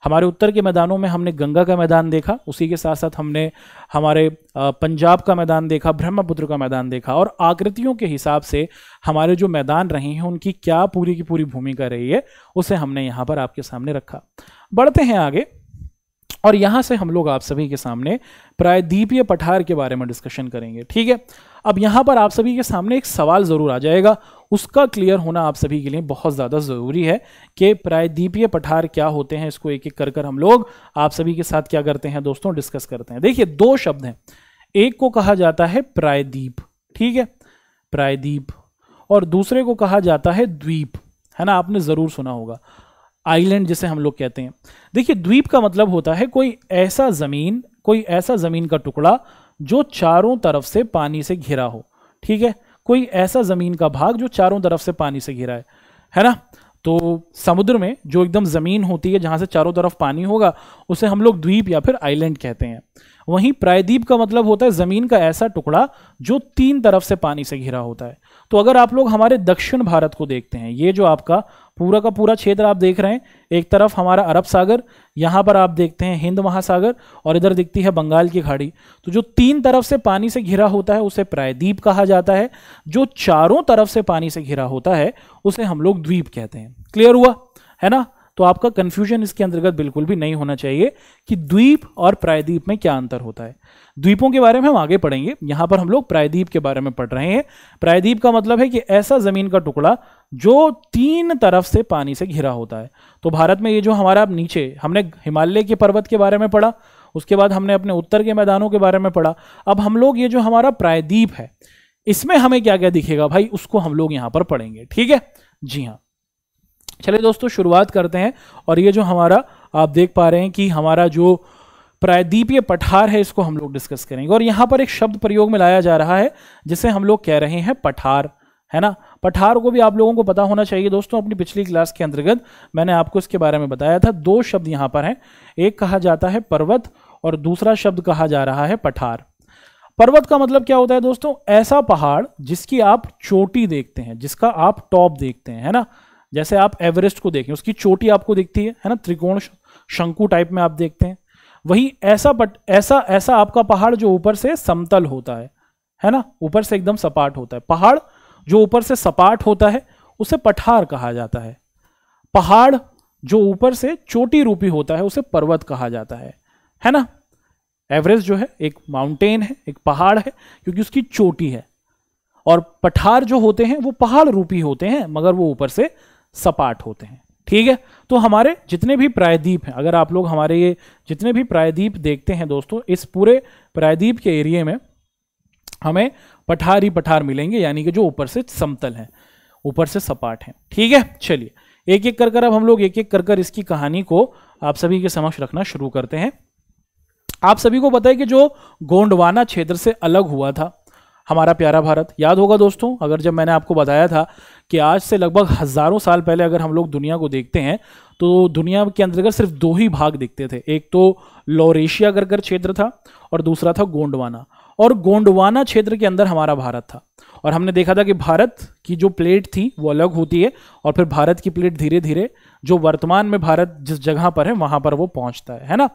हमारे उत्तर के मैदानों में हमने गंगा का मैदान देखा उसी के साथ साथ हमने हमारे पंजाब का मैदान देखा ब्रह्मपुत्र का मैदान देखा और आकृतियों के हिसाब से हमारे जो मैदान रहे हैं उनकी क्या पूरी की पूरी भूमिका रही है उसे हमने यहाँ पर आपके सामने रखा बढ़ते हैं आगे और यहाँ से हम लोग आप सभी के सामने प्रायद्वीपीय पठार के बारे में डिस्कशन करेंगे ठीक है अब यहाँ पर आप सभी के सामने एक सवाल ज़रूर आ जाएगा उसका क्लियर होना आप सभी के लिए बहुत ज़्यादा ज़रूरी है कि प्रायद्वीपीय पठार क्या होते हैं इसको एक एक कर कर हम लोग आप सभी के साथ क्या करते हैं दोस्तों डिस्कस करते हैं देखिए दो शब्द हैं एक को कहा जाता है प्रायद्वीप ठीक है प्रायद्वीप और दूसरे को कहा जाता है द्वीप है ना आपने ज़रूर सुना होगा आइलैंड जिसे हम लोग कहते हैं देखिए द्वीप का मतलब होता है कोई ऐसा ज़मीन कोई ऐसा ज़मीन का टुकड़ा जो चारों तरफ से पानी से घिरा हो ठीक है कोई ऐसा ज़मीन का भाग जो चारों तरफ से पानी से घिरा है है ना तो समुद्र में जो एकदम ज़मीन होती है जहाँ से चारों तरफ पानी होगा उसे हम लोग द्वीप या फिर आइलैंड कहते हैं वहीं प्रायद्वीप का मतलब होता है ज़मीन का ऐसा टुकड़ा जो तीन तरफ से पानी से घिरा होता है तो अगर आप लोग हमारे दक्षिण भारत को देखते हैं ये जो आपका पूरा का पूरा क्षेत्र आप देख रहे हैं एक तरफ हमारा अरब सागर यहाँ पर आप देखते हैं हिंद महासागर और इधर दिखती है बंगाल की खाड़ी तो जो तीन तरफ से पानी से घिरा होता है उसे प्रायद्वीप कहा जाता है जो चारों तरफ से पानी से घिरा होता है उसे हम लोग द्वीप कहते हैं क्लियर हुआ है ना तो आपका कंफ्यूजन इसके अंतर्गत बिल्कुल भी नहीं होना चाहिए कि द्वीप और प्रायद्वीप में क्या अंतर होता है द्वीपों के बारे में हम आगे पढ़ेंगे यहाँ पर हम लोग प्रायद्वीप के बारे में पढ़ रहे हैं प्रायद्वीप का मतलब है कि ऐसा ज़मीन का टुकड़ा जो तीन तरफ से पानी से घिरा होता है तो भारत में ये जो हमारा नीचे हमने हिमालय के पर्वत के बारे में पढ़ा उसके बाद हमने अपने उत्तर के मैदानों के बारे में पढ़ा अब हम लोग ये जो हमारा प्रायद्वीप है इसमें हमें क्या क्या दिखेगा भाई उसको हम लोग यहाँ पर पढ़ेंगे ठीक है जी हाँ चले दोस्तों शुरुआत करते हैं और ये जो हमारा आप देख पा रहे हैं कि हमारा जो प्रायद्वीपीय पठार है इसको हम लोग डिस्कस करेंगे और यहाँ पर एक शब्द प्रयोग में लाया जा रहा है जिसे हम लोग कह रहे हैं पठार है ना पठार को भी आप लोगों को पता होना चाहिए दोस्तों अपनी पिछली क्लास के अंतर्गत मैंने आपको इसके बारे में बताया था दो शब्द यहाँ पर हैं एक कहा जाता है पर्वत और दूसरा शब्द कहा जा रहा है पठार पर्वत का मतलब क्या होता है दोस्तों ऐसा पहाड़ जिसकी आप चोटी देखते हैं जिसका आप टॉप देखते हैं है ना जैसे आप एवरेस्ट को देखें उसकी चोटी आपको दिखती है है ना त्रिकोण शंकु टाइप में आप देखते हैं वही ऐसा बट ऐसा ऐसा आपका पहाड़ जो ऊपर से समतल होता है है ना ऊपर से एकदम सपाट होता है पहाड़ जो ऊपर से सपाट होता है उसे पठार कहा जाता है पहाड़ जो ऊपर से चोटी रूपी होता है उसे पर्वत कहा जाता है है ना एवरेस्ट जो है एक माउंटेन है एक पहाड़ है क्योंकि उसकी चोटी है और पठार जो होते हैं वो पहाड़ रूपी होते हैं मगर वो ऊपर से सपाट होते हैं ठीक है तो हमारे जितने भी प्रायद्वीप हैं अगर आप लोग हमारे ये जितने भी प्रायद्वीप देखते हैं दोस्तों इस पूरे प्रायद्वीप के एरिए में हमें पठार ही पठार मिलेंगे यानी कि जो ऊपर से समतल हैं ऊपर से सपाट हैं ठीक है चलिए एक एक कर कर अब हम लोग एक एक कर कर इसकी कहानी को आप सभी के समक्ष रखना शुरू करते हैं आप सभी को पता है कि जो गोंडवाना क्षेत्र से अलग हुआ था हमारा प्यारा भारत याद होगा दोस्तों अगर जब मैंने आपको बताया था कि आज से लगभग हज़ारों साल पहले अगर हम लोग दुनिया को देखते हैं तो दुनिया के अंतर्गत सिर्फ दो ही भाग दिखते थे एक तो लोरेशिया गर्गर क्षेत्र था और दूसरा था गोंडवाना और गोंडवाना क्षेत्र के अंदर हमारा भारत था और हमने देखा था कि भारत की जो प्लेट थी वो अलग होती है और फिर भारत की प्लेट धीरे धीरे जो वर्तमान में भारत जिस जगह पर है वहां पर वो पहुंचता है है ना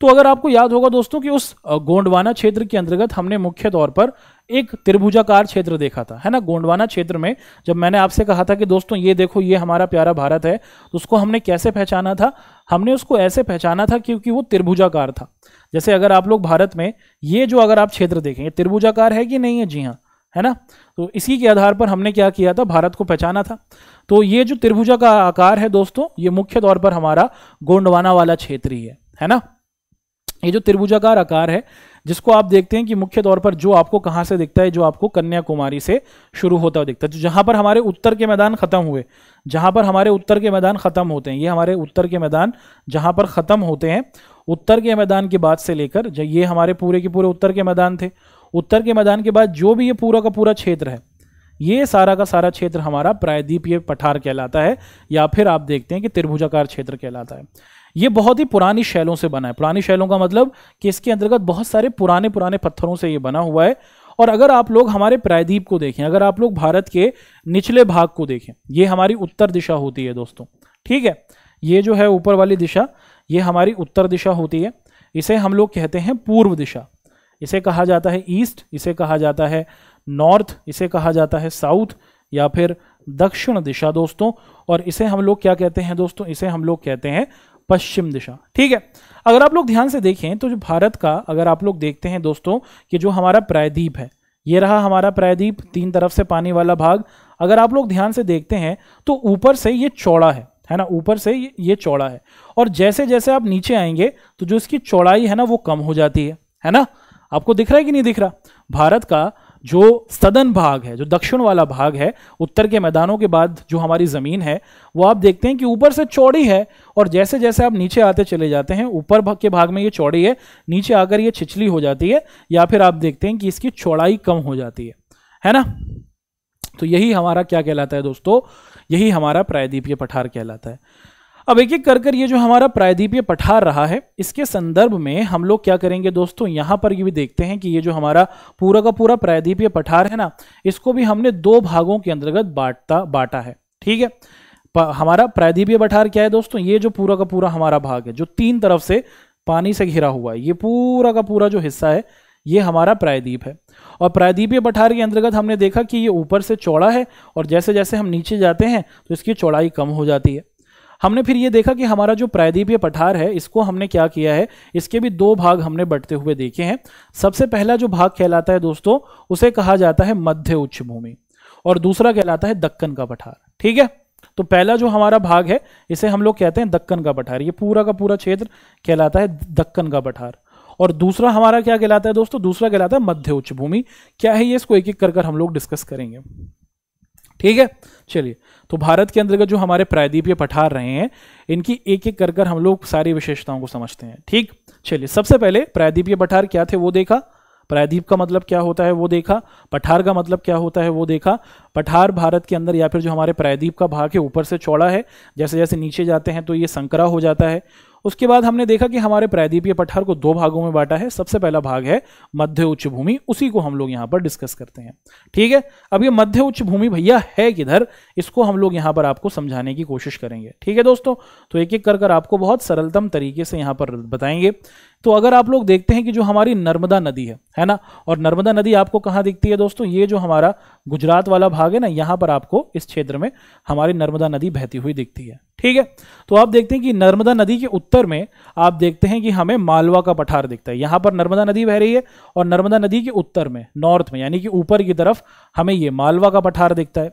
तो अगर आपको याद होगा दोस्तों कि उस गोंडवाना क्षेत्र के अंतर्गत हमने मुख्य तौर पर एक त्रिभुजाकार क्षेत्र देखा था है ना गोंडवाना क्षेत्र में जब मैंने आपसे कहा था कि दोस्तों ये देखो ये हमारा प्यारा भारत है तो उसको हमने कैसे पहचाना था हमने उसको ऐसे पहचाना था क्योंकि वो त्रिभुजाकार था जैसे अगर आप लोग भारत में ये जो अगर आप क्षेत्र देखें ये त्रिभुजाकार है कि नहीं है जी हाँ है ना तो इसी के आधार पर हमने क्या किया था भारत को पहचाना था तो ये जो त्रिभुजा का आकार है दोस्तों ये मुख्य तौर पर हमारा गोंडवाना वाला क्षेत्र ही है है ना ये जो त्रिभुजाकार आकार है जिसको आप देखते हैं कि मुख्य तौर पर जो आपको कहाँ से दिखता है जो आपको कन्याकुमारी से शुरू होता हुआ दिखता है तो जहाँ पर हमारे उत्तर के मैदान खत्म हुए जहाँ पर हमारे उत्तर के मैदान खत्म होते हैं ये हमारे उत्तर के मैदान जहाँ पर खत्म होते हैं उत्तर के मैदान के बाद से लेकर ये हमारे पूरे के पूरे उत्तर के मैदान थे उत्तर के मैदान के बाद जो भी ये पूरा का पूरा क्षेत्र है ये सारा का सारा क्षेत्र हमारा प्रायद्वीपीय पठार कहलाता है या फिर आप देखते हैं कि त्रिभुजाकार क्षेत्र कहलाता है ये बहुत ही पुरानी शैलों से बना है पुरानी शैलों का मतलब कि इसके अंतर्गत बहुत सारे पुराने पुराने पत्थरों से ये बना हुआ है और अगर आप लोग हमारे प्रायद्वीप को देखें अगर आप लोग भारत के निचले भाग को देखें ये हमारी उत्तर दिशा होती है दोस्तों ठीक है ये जो है ऊपर वाली दिशा ये हमारी उत्तर दिशा होती है इसे हम लोग कहते हैं पूर्व दिशा इसे कहा जाता है ईस्ट इसे कहा जाता है नॉर्थ इसे कहा जाता है साउथ या फिर दक्षिण दिशा दोस्तों और इसे हम लोग क्या कहते हैं दोस्तों इसे हम लोग कहते हैं पश्चिम दिशा ठीक है अगर आप लोग ध्यान से देखें तो जो भारत का अगर आप लोग देखते हैं दोस्तों कि जो हमारा प्रायद्वीप है ये रहा हमारा प्रायद्वीप तीन तरफ से पानी वाला भाग अगर आप लोग ध्यान से देखते हैं तो ऊपर से ये चौड़ा है है ना ऊपर से ये, ये चौड़ा है और जैसे जैसे आप नीचे आएंगे तो जो इसकी चौड़ाई है ना वो कम हो जाती है है ना आपको दिख रहा है कि नहीं दिख रहा भारत का जो सदन भाग है जो दक्षिण वाला भाग है उत्तर के मैदानों के बाद जो हमारी ज़मीन है वो आप देखते हैं कि ऊपर से चौड़ी है और जैसे जैसे आप नीचे आते चले जाते हैं ऊपर के भाग में ये चौड़ी है नीचे आकर ये छिछली हो जाती है या फिर आप देखते हैं कि इसकी चौड़ाई कम हो जाती है है ना तो यही हमारा क्या कहलाता है दोस्तों यही हमारा प्रायद्वीपीय पठार कहलाता है अब एक एक कर कर ये जो हमारा प्रायद्वीपीय पठार रहा है इसके संदर्भ में हम लोग क्या करेंगे दोस्तों यहाँ पर ये भी देखते हैं कि ये जो हमारा पूरा का पूरा प्रायद्वीपीय पठार है ना इसको भी हमने दो भागों के अंतर्गत बांटता बांटा है ठीक है हमारा प्रायद्वीपीय पठार क्या है दोस्तों ये जो पूरा का पूरा हमारा भाग है जो तीन तरफ से पानी से घिरा हुआ है ये पूरा का पूरा जो हिस्सा है ये हमारा प्रायद्वीप है और प्रायद्वीपीय पठार के अंतर्गत हमने देखा कि ये ऊपर से चौड़ा है और जैसे जैसे हम नीचे जाते हैं तो इसकी चौड़ाई कम हो जाती है हमने फिर ये देखा कि हमारा जो प्रायद्वीपीय पठार है इसको हमने क्या किया है इसके भी दो भाग हमने बढ़ते हुए देखे हैं सबसे पहला जो भाग कहलाता है दोस्तों उसे कहा जाता है मध्य उच्च भूमि और दूसरा कहलाता है दक्कन का पठार ठीक है तो पहला जो हमारा भाग है इसे हम लोग कहते हैं दक्कन का पठार ये पूरा का पूरा क्षेत्र कहलाता है दक्कन का पठार और दूसरा हमारा क्या कहलाता है दोस्तों दूसरा कहलाता है मध्य उच्च भूमि क्या है ये इसको एक एक कर हम लोग डिस्कस करेंगे ठीक है चलिए तो भारत के का जो हमारे प्रायद्वीपीय पठार रहे हैं इनकी एक एक कर कर हम लोग सारी विशेषताओं को समझते हैं ठीक चलिए सबसे पहले प्रायद्वीपीय पठार क्या थे वो देखा प्रायद्वीप का मतलब क्या होता है वो देखा पठार का मतलब क्या होता है वो देखा पठार भारत के अंदर या फिर जो हमारे प्रायद्वीप का भाग है ऊपर से चौड़ा है जैसे जैसे नीचे जाते हैं तो ये संकरा हो जाता है उसके बाद हमने देखा कि हमारे प्रायद्वीपीय पठार को दो भागों में बांटा है सबसे पहला भाग है मध्य उच्च भूमि उसी को हम लोग यहाँ पर डिस्कस करते हैं ठीक है अब ये मध्य उच्च भूमि भैया है किधर इसको हम लोग यहाँ पर आपको समझाने की कोशिश करेंगे ठीक है दोस्तों तो एक एक कर कर आपको बहुत सरलतम तरीके से यहाँ पर बताएंगे तो अगर आप लोग देखते हैं कि जो हमारी नर्मदा नदी है है ना और नर्मदा नदी आपको कहाँ दिखती है दोस्तों ये जो हमारा गुजरात वाला भाग है ना यहाँ पर आपको इस क्षेत्र में हमारी नर्मदा नदी बहती हुई दिखती है ठीक है तो आप देखते हैं कि नर्मदा नदी के उत्तर में आप देखते हैं कि हमें मालवा का पठार दिखता है यहां पर नर्मदा नदी बह रही है और नर्मदा नदी के उत्तर में नॉर्थ में यानी कि ऊपर की तरफ हमें ये मालवा का पठार दिखता है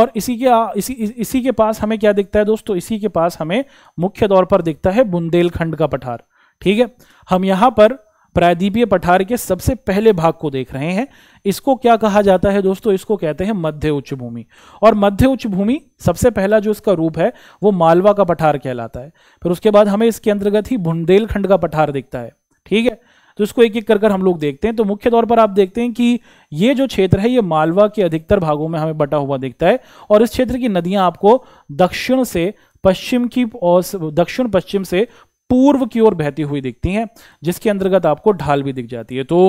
और इसी के इसी इसी के पास हमें क्या दिखता है दोस्तों इसी के पास हमें मुख्य तौर पर दिखता है बुंदेलखंड का पठार ठीक है हम यहाँ पर प्रायद्वीपीय पठार के सबसे पहले भाग को देख रहे हैं इसको क्या कहा जाता है दोस्तों इसको कहते हैं मध्य उच्च भूमि और मध्य उच्च भूमि सबसे पहला जो इसका रूप है वो मालवा का पठार कहलाता है फिर उसके बाद हमें इसके अंतर्गत ही बुंदेलखंड का पठार दिखता है ठीक है तो इसको एक एक कर कर हम लोग देखते हैं तो मुख्य तौर पर आप देखते हैं कि ये जो क्षेत्र है ये मालवा के अधिकतर भागों में हमें बटा हुआ दिखता है और इस क्षेत्र की नदियां आपको दक्षिण से पश्चिम की और दक्षिण पश्चिम से पूर्व की ओर बहती हुई दिखती हैं जिसके अंतर्गत आपको ढाल भी दिख जाती है तो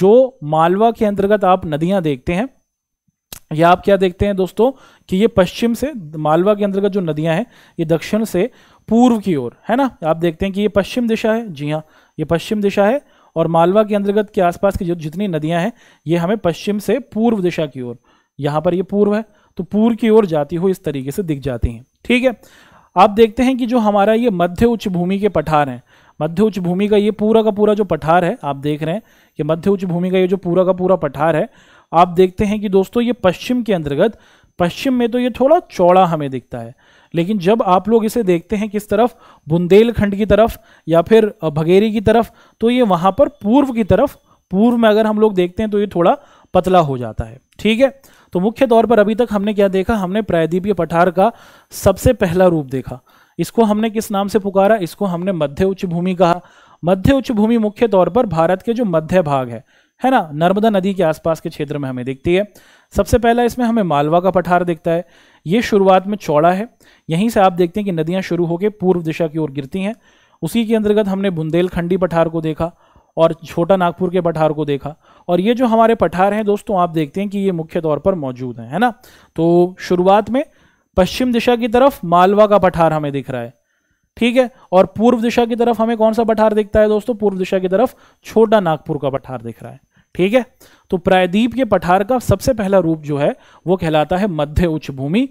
जो मालवा के अंतर्गत आप नदियां देखते हैं या आप क्या देखते हैं दोस्तों कि ये पश्चिम से मालवा के अंतर्गत जो नदियां हैं ये दक्षिण से पूर्व की ओर है ना आप देखते हैं कि ये पश्चिम दिशा है जी हाँ ये पश्चिम दिशा है और मालवा के अंतर्गत के आसपास की जो जितनी नदियां हैं ये हमें पश्चिम से पूर्व दिशा की ओर यहाँ पर ये पूर्व है तो पूर्व की ओर जाती हुई इस तरीके से दिख जाती हैं ठीक है आप देखते हैं कि जो हमारा ये मध्य उच्च भूमि के पठार हैं मध्य उच्च भूमि का ये पूरा का पूरा जो पठार है आप देख रहे हैं कि मध्य उच्च भूमि का ये जो पूरा का पूरा पठार है आप देखते हैं कि दोस्तों ये पश्चिम के अंतर्गत पश्चिम में तो ये थोड़ा चौड़ा हमें दिखता है लेकिन जब आप लोग इसे देखते हैं किस तरफ बुंदेलखंड की तरफ या फिर भगेरी की तरफ तो ये वहाँ पर पूर्व की तरफ पूर्व में अगर हम लोग देखते हैं तो ये थोड़ा पतला हो जाता है ठीक है तो मुख्य तौर पर अभी तक हमने क्या देखा हमने प्रायद्वीपीय पठार का सबसे पहला रूप देखा इसको हमने किस नाम से पुकारा इसको हमने मध्य उच्च भूमि कहा मध्य उच्च भूमि मुख्य तौर पर भारत के जो मध्य भाग है है ना नर्मदा नदी के आसपास के क्षेत्र में हमें दिखती है सबसे पहला इसमें हमें मालवा का पठार दिखता है ये शुरुआत में चौड़ा है यहीं से आप देखते हैं कि नदियां शुरू होकर पूर्व दिशा की ओर गिरती हैं उसी के अंतर्गत हमने बुंदेलखंडी पठार को देखा और छोटा नागपुर के पठार को देखा और ये जो हमारे पठार हैं दोस्तों आप देखते हैं कि ये मुख्य तौर पर मौजूद हैं है ना तो शुरुआत में पश्चिम दिशा की तरफ मालवा का पठार हमें दिख रहा है ठीक है और पूर्व दिशा की तरफ हमें कौन सा पठार दिखता है दोस्तों पूर्व दिशा की तरफ छोटा नागपुर का पठार दिख रहा है ठीक है तो प्रायद्वीप के पठार का सबसे पहला रूप जो है वो कहलाता है मध्य उच्च भूमि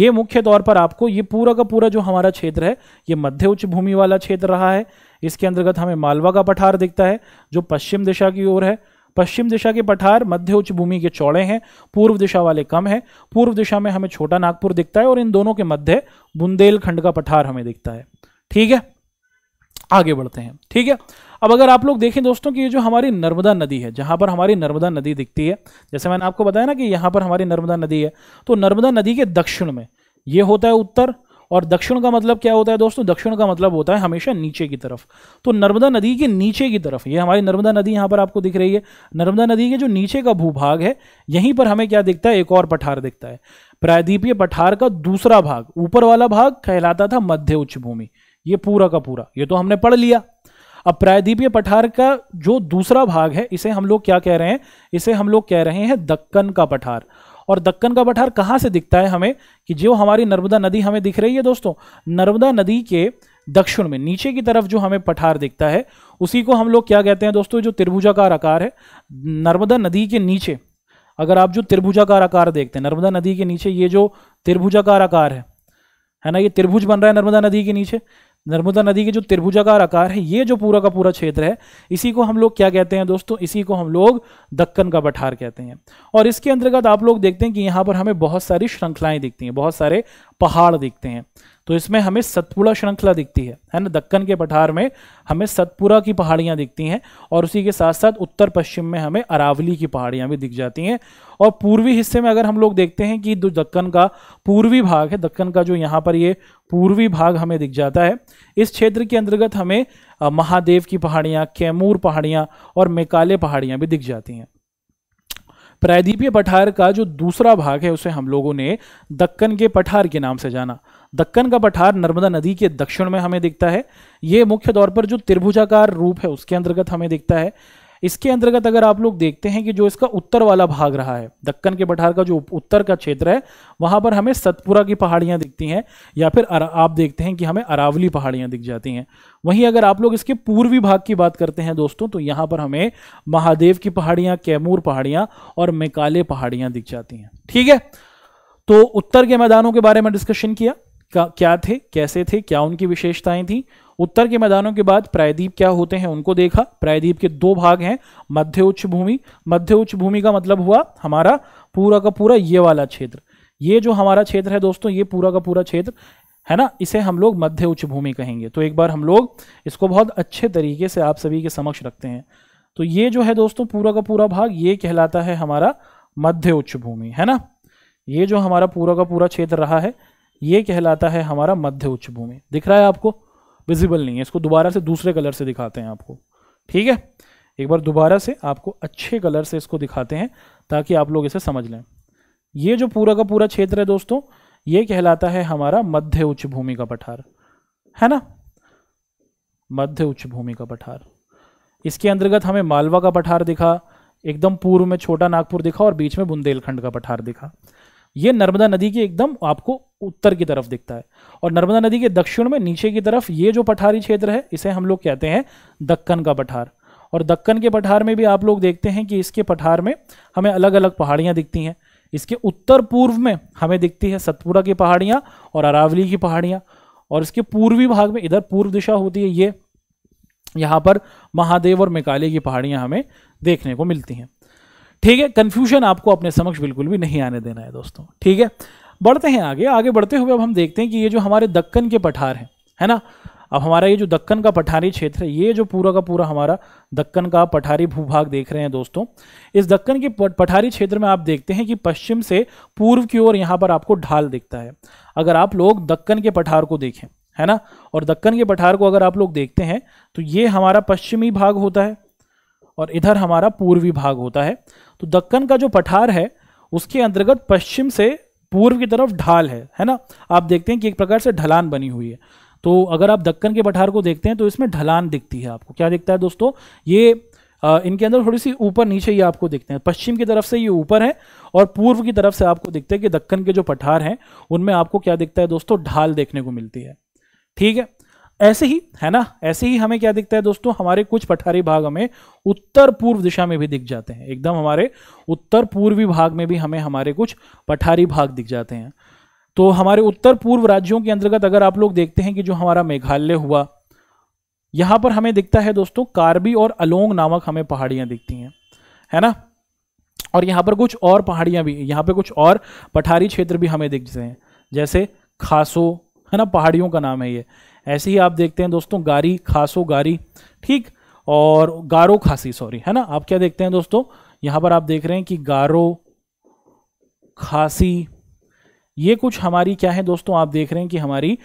ये मुख्य तौर पर आपको ये पूरा का पूरा जो हमारा क्षेत्र है ये मध्य उच्च भूमि वाला क्षेत्र रहा है इसके अंतर्गत हमें मालवा का पठार दिखता है जो पश्चिम दिशा की ओर है पश्चिम दिशा के पठार मध्य उच्च भूमि के चौड़े हैं पूर्व दिशा वाले कम हैं पूर्व दिशा में हमें छोटा नागपुर दिखता है और इन दोनों के मध्य बुंदेलखंड का पठार हमें दिखता है ठीक है आगे बढ़ते हैं ठीक है अब अगर आप लोग देखें दोस्तों कि ये जो हमारी नर्मदा नदी है जहाँ पर हमारी नर्मदा नदी दिखती है जैसे मैंने आपको बताया ना कि यहाँ पर हमारी नर्मदा नदी है तो नर्मदा नदी के दक्षिण में ये होता है उत्तर और दक्षिण का मतलब क्या होता है दोस्तों दक्षिण का मतलब होता है हमेशा नीचे की तरफ तो नर्मदा नदी के नीचे की तरफ ये हमारी नर्मदा नदी यहाँ पर आपको दिख रही है नर्मदा नदी के जो नीचे का भूभाग है यहीं पर हमें क्या दिखता है एक और पठार दिखता है प्रायद्वीपीय पठार का दूसरा भाग ऊपर वाला भाग कहलाता था मध्य उच्च भूमि ये पूरा का पूरा ये तो हमने पढ़ लिया अब प्रायद्वीपीय पठार का जो दूसरा भाग है इसे हम लोग क्या कह रहे हैं इसे हम लोग कह रहे हैं दक्कन का पठार और दक्कन का बठार कहाँ से दिखता है हमें कि जो हमारी नर्मदा नदी हमें दिख रही है दोस्तों नर्मदा नदी के दक्षिण में नीचे की तरफ जो हमें पठार दिखता है उसी को हम लोग क्या कहते हैं दोस्तों जो त्रिभुजाकार आकार है नर्मदा नदी के नीचे अगर आप जो त्रिभुजाकार आकार देखते हैं नर्मदा नदी के नीचे ये जो त्रिभुजाकार आकार है है ना ये त्रिभुज बन रहा है नर्मदा नदी के नीचे नर्मदा नदी के जो त्रिभुजाकार आकार है ये जो पूरा का पूरा क्षेत्र है इसी को हम लोग क्या कहते हैं दोस्तों इसी को हम लोग दक्कन का पठार कहते हैं और इसके अंतर्गत आप लोग देखते हैं कि यहाँ पर हमें बहुत सारी श्रृंखलाएं दिखती हैं बहुत सारे पहाड़ दिखते हैं तो इसमें हमें सतपुड़ा श्रृंखला दिखती है है ना दक्कन के पठार में हमें सतपुरा की पहाड़ियाँ दिखती हैं और उसी के साथ साथ उत्तर पश्चिम में हमें अरावली की पहाड़ियाँ भी दिख जाती हैं और पूर्वी हिस्से में अगर हम लोग देखते हैं कि जो दक्कन का पूर्वी भाग है दक्कन का जो यहाँ पर ये पूर्वी भाग हमें दिख जाता है इस क्षेत्र के अंतर्गत हमें महादेव की पहाड़ियाँ कैमूर पहाड़ियाँ और मेकाले पहाड़ियाँ भी दिख जाती हैं प्रायद्वीपीय पठार का जो दूसरा भाग है उसे हम लोगों ने दक्कन के पठार के नाम से जाना दक्कन का पठार नर्मदा नदी के दक्षिण में हमें दिखता है ये मुख्य तौर पर जो त्रिभुजाकार रूप है उसके अंतर्गत हमें दिखता है इसके अंतर्गत अगर आप लोग देखते हैं कि जो इसका उत्तर वाला भाग रहा है दक्कन के पठार का जो उत्तर का क्षेत्र है वहां पर हमें सतपुरा की पहाड़ियां दिखती हैं या फिर आप देखते हैं कि हमें अरावली पहाड़ियां दिख जाती हैं वहीं अगर आप लोग इसके पूर्वी भाग की बात करते हैं दोस्तों तो यहाँ पर हमें महादेव की पहाड़ियां कैमूर पहाड़ियां और मेकाले पहाड़ियां दिख जाती हैं ठीक है तो उत्तर के मैदानों के बारे में डिस्कशन किया क्या थे कैसे थे क्या उनकी विशेषताएं थी उत्तर के मैदानों के बाद प्रायद्वीप क्या होते हैं उनको देखा प्रायद्वीप के दो भाग हैं मध्य उच्च भूमि मध्य उच्च भूमि का मतलब हुआ हमारा पूरा का पूरा ये वाला क्षेत्र ये जो हमारा क्षेत्र है दोस्तों ये पूरा का पूरा क्षेत्र है ना इसे हम लोग मध्य उच्च भूमि कहेंगे तो एक बार हम लोग इसको बहुत अच्छे तरीके से आप सभी के समक्ष रखते हैं तो ये जो है दोस्तों पूरा का पूरा भाग ये कहलाता है हमारा मध्य उच्च भूमि है ना ये जो हमारा पूरा का पूरा क्षेत्र रहा है ये कहलाता है हमारा मध्य उच्च भूमि दिख रहा है आपको विजिबल नहीं है इसको दोबारा से दूसरे कलर से दिखाते हैं आपको ठीक है एक बार दोबारा से आपको अच्छे कलर से इसको दिखाते हैं ताकि आप लोग इसे समझ लें ये जो पूरा का पूरा क्षेत्र है दोस्तों ये कहलाता है हमारा मध्य उच्च भूमि का पठार है ना मध्य उच्च भूमि का पठार इसके अंतर्गत हमें मालवा का पठार दिखा एकदम पूर्व में छोटा नागपुर दिखा और बीच में बुंदेलखंड का पठार दिखा ये नर्मदा नदी के एकदम आपको उत्तर की तरफ दिखता है और नर्मदा नदी के दक्षिण में नीचे की तरफ ये जो पठारी क्षेत्र है इसे हम लोग कहते हैं दक्कन का पठार और दक्कन के पठार में भी आप लोग देखते हैं कि इसके पठार में हमें अलग अलग पहाड़ियाँ दिखती हैं इसके उत्तर पूर्व में हमें दिखती है सतपुरा की पहाड़ियाँ और अरावली की पहाड़ियाँ और इसके पूर्वी भाग में इधर पूर्व दिशा होती है ये यहाँ पर महादेव और मेकाले की पहाड़ियाँ हमें देखने को मिलती हैं ठीक है कंफ्यूजन आपको अपने समक्ष बिल्कुल भी नहीं आने देना है दोस्तों ठीक है बढ़ते हैं आगे आगे बढ़ते हुए अब हम देखते हैं कि ये जो हमारे दक्कन के पठार हैं है ना अब हमारा ये जो दक्कन का पठारी क्षेत्र है ये जो पूरा का पूरा हमारा दक्कन का पठारी भूभाग देख रहे हैं दोस्तों इस दक्कन के पठारी क्षेत्र में आप देखते हैं कि पश्चिम से पूर्व की ओर यहाँ पर आपको ढाल दिखता है अगर आप लोग दक्कन के पठार को देखें है ना और दक्कन के पठार को अगर आप लोग देखते हैं तो ये हमारा पश्चिमी भाग होता है और इधर हमारा पूर्वी भाग होता है तो दक्कन का जो पठार है उसके अंतर्गत पश्चिम से पूर्व की तरफ ढाल है है ना आप देखते हैं कि एक प्रकार से ढलान बनी हुई है तो अगर आप दक्कन के पठार को देखते हैं तो इसमें ढलान दिखती है आपको क्या दिखता है दोस्तों ये आ, इनके अंदर थोड़ी सी ऊपर नीचे ये आपको दिखते हैं पश्चिम की तरफ से ये ऊपर है और पूर्व की तरफ से आपको दिखते हैं कि दक्कन के जो पठार हैं उनमें आपको क्या दिखता है दोस्तों ढाल देखने को मिलती है ठीक है ऐसे ही है ना ऐसे ही हमें क्या दिखता है दोस्तों हमारे कुछ पठारी भाग हमें उत्तर पूर्व दिशा में भी दिख जाते हैं एकदम हमारे उत्तर पूर्वी भाग में भी हमें हमारे कुछ पठारी भाग दिख जाते हैं तो हमारे उत्तर पूर्व राज्यों के अंतर्गत अगर आप लोग देखते हैं कि जो हमारा मेघालय हुआ यहां पर हमें दिखता है दोस्तों कार्बी और अलोंग नामक हमें पहाड़ियां दिखती हैं है ना और यहाँ पर कुछ और पहाड़ियां भी यहाँ पर कुछ और पठारी क्षेत्र भी हमें दिखते हैं जैसे खासो है ना पहाड़ियों का नाम है ये ऐसे ही आप देखते हैं दोस्तों गारी खासो गारी ठीक और गारो खासी सॉरी है ना आप क्या देखते हैं दोस्तों यहाँ पर आप देख रहे हैं कि गारो खासी ये कुछ हमारी क्या है दोस्तों आप देख रहे हैं कि हमारी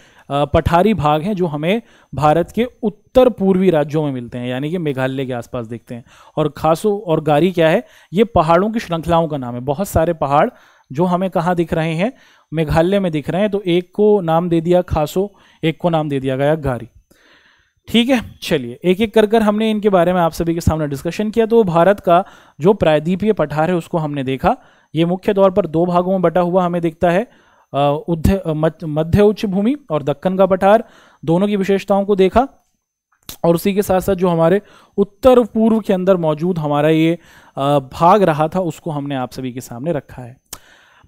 पठारी भाग हैं जो हमें भारत के उत्तर पूर्वी राज्यों में मिलते हैं यानी कि मेघालय के आसपास देखते हैं और खासो और गारी क्या है ये पहाड़ों की श्रृंखलाओं का नाम है बहुत सारे पहाड़ जो हमें कहाँ दिख रहे हैं मेघालय में दिख रहे हैं तो एक को नाम दे दिया खासो एक को नाम दे दिया गया घारी ठीक है चलिए एक एक कर कर हमने इनके बारे में आप सभी के सामने डिस्कशन किया तो भारत का जो प्रायद्वीपीय पठार है उसको हमने देखा ये मुख्य तौर पर दो भागों में बटा हुआ हमें दिखता है मध्य उच्च भूमि और दक्कन का पठार दोनों की विशेषताओं को देखा और उसी के साथ साथ जो हमारे उत्तर पूर्व के अंदर मौजूद हमारा ये भाग रहा था उसको हमने आप सभी के सामने रखा है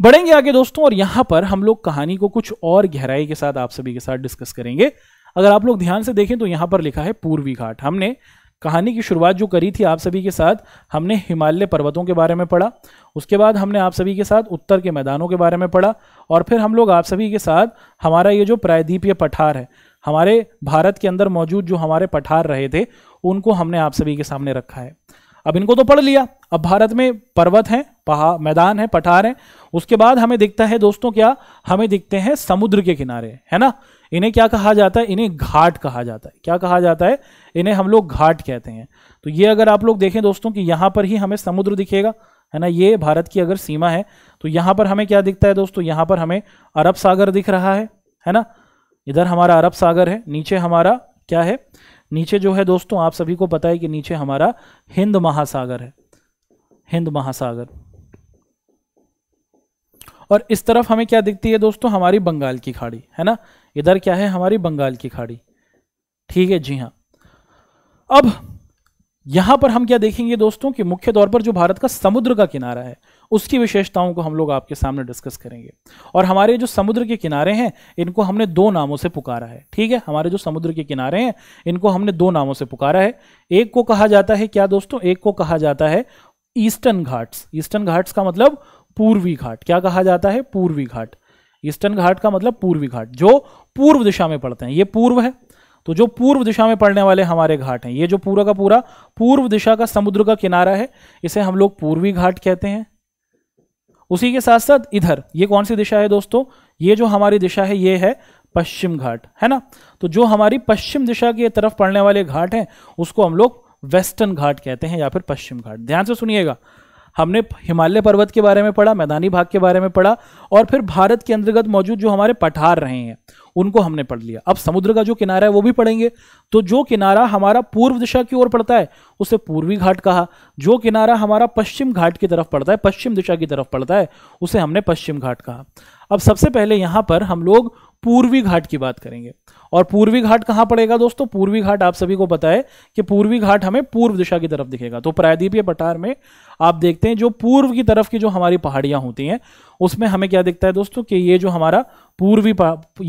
बढ़ेंगे आगे दोस्तों और यहां पर हम लोग कहानी को कुछ और गहराई के साथ आप सभी के साथ डिस्कस करेंगे अगर आप लोग ध्यान से देखें तो यहां पर लिखा है पूर्वी घाट हमने कहानी की शुरुआत जो करी थी आप सभी के साथ हमने हिमालय पर्वतों के बारे में पढ़ा उसके बाद हमने आप सभी के साथ उत्तर के मैदानों के बारे में पढ़ा और फिर हम लोग आप सभी के साथ हमारा ये जो प्रायद्वीपीय पठार है हमारे भारत के अंदर मौजूद जो हमारे पठार रहे थे उनको हमने आप सभी के सामने रखा है अब इनको तो पढ़ लिया अब भारत में पर्वत हैं पहा मैदान है पठार हैं उसके बाद हमें दिखता है दोस्तों क्या हमें दिखते हैं समुद्र के किनारे है ना इन्हें क्या कहा जाता है इन्हें घाट कहा जाता है क्या कहा जाता है इन्हें हम लोग घाट कहते हैं तो ये अगर आप लोग देखें दोस्तों कि यहाँ पर ही हमें समुद्र दिखेगा है ना ये भारत की अगर सीमा है तो यहाँ पर हमें क्या दिखता है दोस्तों यहाँ पर हमें अरब सागर दिख रहा है है ना इधर हमारा अरब सागर है नीचे हमारा क्या है नीचे जो है दोस्तों आप सभी को पता है कि नीचे हमारा हिंद महासागर है हिंद महासागर और इस तरफ हमें क्या दिखती है दोस्तों हमारी बंगाल की खाड़ी है ना इधर क्या है हमारी बंगाल की खाड़ी ठीक है जी हाँ अब यहां पर हम क्या देखेंगे दोस्तों कि मुख्य तौर पर जो भारत का समुद्र का किनारा है उसकी विशेषताओं को हम लोग आपके सामने डिस्कस करेंगे और हमारे जो समुद्र के किनारे हैं इनको हमने दो नामों से पुकारा है ठीक है हमारे जो समुद्र के किनारे हैं इनको हमने दो नामों से पुकारा है एक को कहा जाता है क्या दोस्तों एक को कहा जाता है ईस्टर्न घाट्स ईस्टर्न घाट्स का मतलब पूर्वी घाट क्या कहा जाता है पूर्वी घाट ईस्टर्न घाट का मतलब पूर्वी घाट जो पूर्व दिशा में पड़ते हैं ये पूर्व है तो जो पूर्व दिशा में पड़ने वाले हमारे घाट हैं ये जो पूरा का पूरा पूर्व दिशा का समुद्र का किनारा है इसे हम लोग पूर्वी घाट कहते हैं उसी के साथ साथ इधर ये कौन सी दिशा है दोस्तों ये जो हमारी दिशा है ये है पश्चिम घाट है ना तो जो हमारी पश्चिम दिशा की तरफ पड़ने वाले घाट हैं उसको हम लोग वेस्टर्न घाट कहते हैं या फिर पश्चिम घाट ध्यान से सुनिएगा हमने हिमालय पर्वत के बारे में पढ़ा मैदानी भाग के बारे में पढ़ा और फिर भारत के अंतर्गत मौजूद जो हमारे पठार रहे हैं उनको हमने पढ़ लिया अब समुद्र का जो किनारा है वो भी पढ़ेंगे तो जो किनारा हमारा पूर्व दिशा की ओर पड़ता है उसे पूर्वी घाट कहा जो किनारा हमारा पश्चिम घाट की तरफ पड़ता है पश्चिम दिशा की तरफ पड़ता है उसे हमने पश्चिम घाट कहा अब सबसे पहले यहाँ पर हम लोग पूर्वी घाट की बात करेंगे और पूर्वी घाट कहाँ पड़ेगा दोस्तों पूर्वी घाट आप सभी को पता है कि पूर्वी घाट हमें पूर्व दिशा की तरफ दिखेगा तो प्रायद्वीपीय पठार में आप देखते हैं जो पूर्व की तरफ की जो हमारी पहाड़ियां होती हैं उसमें हमें क्या दिखता है दोस्तों कि ये जो हमारा पूर्वी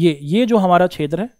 ये ये जो हमारा क्षेत्र है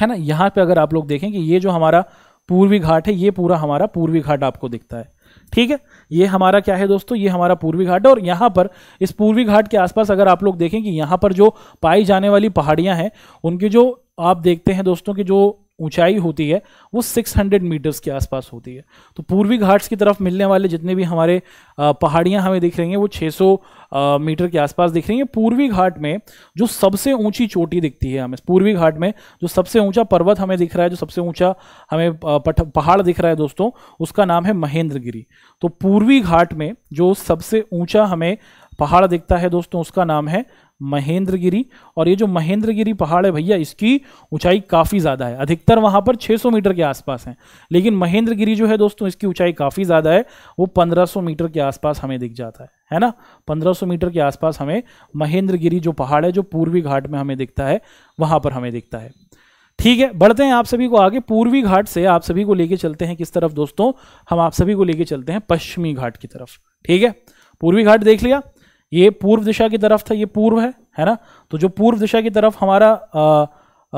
है ना यहां पर अगर आप लोग देखें कि ये जो हमारा पूर्वी घाट है ये पूरा हमारा पूर्वी घाट आपको दिखता है ठीक है ये हमारा क्या है दोस्तों ये हमारा पूर्वी घाट है और यहाँ पर इस पूर्वी घाट के आसपास अगर आप लोग देखें कि यहाँ पर जो पाई जाने वाली पहाड़ियाँ हैं उनकी जो आप देखते हैं दोस्तों कि जो ऊंचाई होती है वो 600 मीटर्स के आसपास होती है तो पूर्वी घाट्स की तरफ मिलने वाले जितने भी हमारे पहाड़ियाँ हमें दिख रही हैं वो 600 मीटर के आसपास दिख रही हैं पूर्वी घाट में जो सबसे ऊंची चोटी दिखती है हमें पूर्वी घाट में जो सबसे ऊंचा पर्वत हमें दिख रहा है जो सबसे ऊंचा हमें पहाड़ दिख रहा है दोस्तों उसका नाम है महेंद्रगिरी तो पूर्वी घाट में जो सबसे ऊँचा हमें पहाड़ दिखता है दोस्तों उसका नाम है महेंद्रगिरी और ये जो महेंद्रगिरी पहाड़ है भैया इसकी ऊंचाई काफ़ी ज़्यादा है अधिकतर वहाँ पर 600 मीटर के आसपास है लेकिन महेंद्रगिरी जो है दोस्तों इसकी ऊंचाई काफ़ी ज़्यादा है वो 1500 मीटर के आसपास हमें दिख जाता है है ना 1500 मीटर के आसपास हमें महेंद्रगिरी जो पहाड़ है जो पूर्वी घाट में हमें दिखता है वहाँ पर हमें दिखता है ठीक है बढ़ते हैं आप सभी को आगे पूर्वी घाट से आप सभी को लेके चलते हैं किस तरफ दोस्तों हम आप सभी को लेके चलते हैं पश्चिमी घाट की तरफ ठीक है पूर्वी घाट देख लिया ये पूर्व दिशा की तरफ था ये पूर्व है है ना तो जो पूर्व दिशा की तरफ हमारा आ,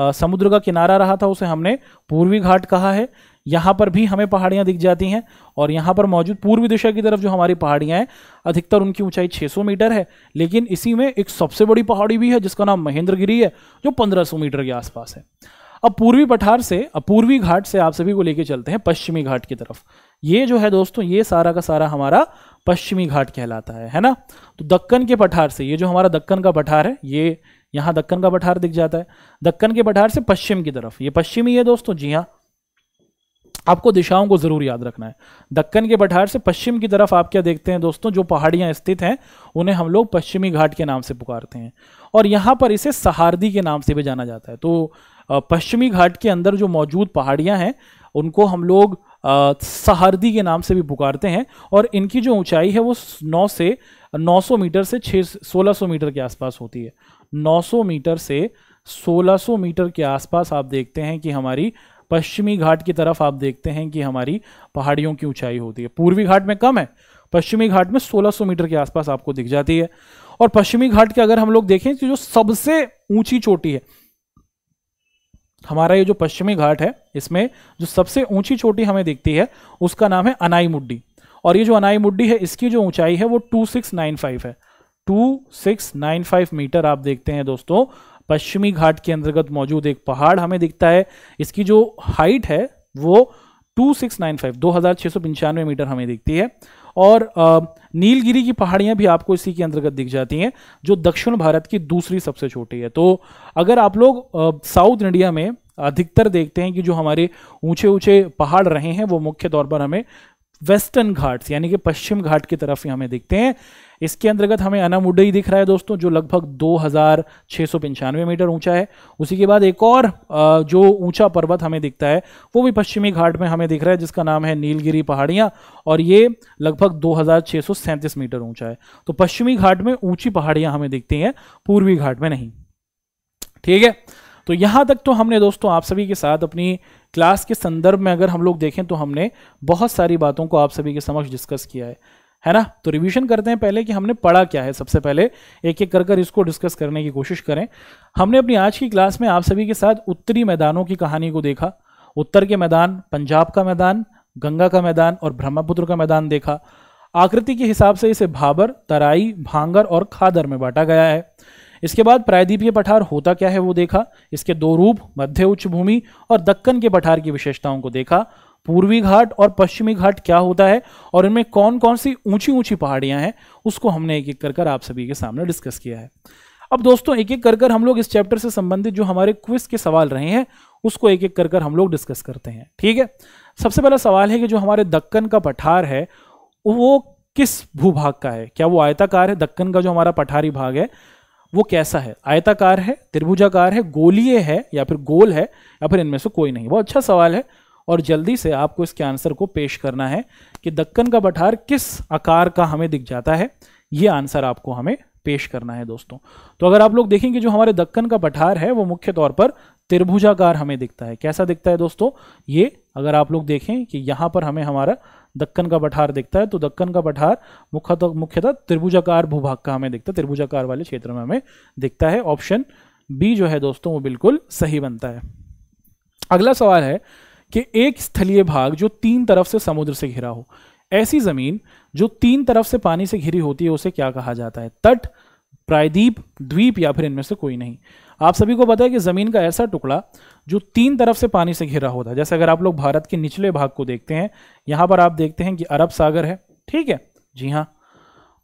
आ, समुद्र का किनारा रहा था उसे हमने पूर्वी घाट कहा है यहाँ पर भी हमें पहाड़ियाँ दिख जाती हैं और यहाँ पर मौजूद पूर्वी दिशा की तरफ जो हमारी पहाड़ियाँ हैं अधिकतर उनकी ऊंचाई 600 मीटर है लेकिन इसी में एक सबसे बड़ी पहाड़ी भी है जिसका नाम महेंद्रगिरी है जो 1500 मीटर के आसपास है अब पूर्वी पठार से अब पूर्वी घाट से आप सभी को लेके चलते हैं पश्चिमी घाट की तरफ ये जो है दोस्तों ये सारा का सारा हमारा पश्चिमी घाट कहलाता है है ना तो दक्कन के पठार से ये जो हमारा दक्कन का पठार है ये यहाँ दक्कन का पठार दिख जाता है दक्कन के पठार से पश्चिम की तरफ ये पश्चिमी है दोस्तों जी हाँ आपको दिशाओं को जरूर याद रखना है दक्कन के पठार से पश्चिम की तरफ आप क्या देखते हैं दोस्तों जो पहाड़ियां स्थित हैं उन्हें हम लोग पश्चिमी घाट के नाम से पुकारते हैं और यहां पर इसे सहारदी के नाम से भी जाना जाता है तो पश्चिमी घाट के अंदर जो मौजूद पहाड़ियां हैं उनको हम लोग सहरदी के नाम से भी पुकारते हैं और इनकी जो ऊंचाई है वो 9 से 900 मीटर से छः 1600 मीटर के आसपास होती है 900 मीटर से 1600 मीटर के आसपास आप देखते हैं कि हमारी पश्चिमी घाट की तरफ आप देखते हैं कि हमारी पहाड़ियों की ऊंचाई होती है पूर्वी घाट में कम है पश्चिमी घाट में 1600 मीटर के आसपास आपको दिख जाती है और पश्चिमी घाट के अगर हम लोग देखें तो जो सबसे ऊंची चोटी है हमारा ये जो पश्चिमी घाट है इसमें जो सबसे ऊंची चोटी हमें दिखती है उसका नाम है अनाई मुड्डी और ये जो अनाई मुड्डी है इसकी जो ऊंचाई है वो 2695 है 2695 मीटर आप देखते हैं दोस्तों पश्चिमी घाट के अंतर्गत मौजूद एक पहाड़ हमें दिखता है इसकी जो हाइट है वो 2695 पंचानवे मीटर हमें दिखती है और नीलगिरी की पहाड़ियां भी आपको इसी के अंतर्गत दिख जाती हैं जो दक्षिण भारत की दूसरी सबसे छोटी है तो अगर आप लोग साउथ इंडिया में अधिकतर देखते हैं कि जो हमारे ऊंचे ऊंचे पहाड़ रहे हैं वो मुख्य तौर पर हमें वेस्टर्न घाट यानी कि पश्चिम घाट की तरफ हमें देखते हैं इसके अंतर्गत हमें अनामुडई दिख रहा है दोस्तों जो लगभग दो मीटर ऊंचा है उसी के बाद एक और जो ऊंचा पर्वत हमें दिखता है वो भी पश्चिमी घाट में हमें दिख रहा है जिसका नाम है नीलगिरी पहाड़ियाँ और ये लगभग दो मीटर ऊंचा है तो पश्चिमी घाट में ऊंची पहाड़ियाँ हमें दिखती हैं पूर्वी घाट में नहीं ठीक है तो यहाँ तक तो हमने दोस्तों आप सभी के साथ अपनी क्लास के संदर्भ में अगर हम लोग देखें तो हमने बहुत सारी बातों को आप सभी के समक्ष डिस्कस किया है है ना तो रिवीजन करते हैं पहले कि हमने पढ़ा क्या है सबसे पहले एक एक कर कर इसको डिस्कस करने की कोशिश करें हमने अपनी आज की क्लास में आप सभी के साथ उत्तरी मैदानों की कहानी को देखा उत्तर के मैदान पंजाब का मैदान गंगा का मैदान और ब्रह्मपुत्र का मैदान देखा आकृति के हिसाब से इसे भाबर तराई भांगर और खादर में बांटा गया है इसके बाद प्रायद्वीपीय पठार होता क्या है वो देखा इसके दो रूप मध्य उच्च भूमि और दक्कन के पठार की विशेषताओं को देखा पूर्वी घाट और पश्चिमी घाट क्या होता है और इनमें कौन कौन सी ऊंची ऊंची पहाड़ियां हैं उसको हमने एक एक कर आप सभी के सामने डिस्कस किया है अब दोस्तों एक एक कर कर हम लोग इस चैप्टर से संबंधित जो हमारे क्विज के सवाल रहे हैं उसको एक एक कर कर हम लोग डिस्कस करते हैं ठीक है सबसे पहला सवाल है कि जो हमारे दक्कन का पठार है वो किस भूभाग का है क्या वो आयताकार है दक्कन का जो हमारा पठारी भाग है वो कैसा है आयताकार है त्रिभुजाकार है गोलीय है या फिर गोल है या फिर इनमें से कोई नहीं बहुत अच्छा सवाल है और जल्दी से आपको इसके आंसर को पेश करना है कि दक्कन का बठार किस आकार का हमें दिख जाता है ये आंसर आपको हमें पेश करना है दोस्तों तो अगर आप लोग देखेंगे जो हमारे दक्कन का पठार है वो मुख्य तौर पर त्रिभुजाकार हमें दिखता है कैसा दिखता है दोस्तों ये अगर आप लोग देखें कि यहाँ पर हमें हमारा दक्कन का पठार दिखता है तो दक्कन का पठार मुख्यतः मुख्यतः त्रिभुजाकार भूभाग का हमें दिखता है त्रिभुजाकार वाले क्षेत्र में हमें दिखता है ऑप्शन बी जो है दोस्तों वो बिल्कुल सही बनता है अगला सवाल है कि एक स्थलीय भाग जो तीन तरफ से समुद्र से घिरा हो ऐसी जमीन जो तीन तरफ से पानी से घिरी होती है उसे क्या कहा जाता है तट प्रायद्वीप द्वीप या फिर इनमें से कोई नहीं आप सभी को पता है कि ज़मीन का ऐसा टुकड़ा जो तीन तरफ से पानी से घिरा होता है जैसे अगर आप लोग भारत के निचले भाग को देखते हैं यहाँ पर आप देखते हैं कि अरब सागर है ठीक है जी हाँ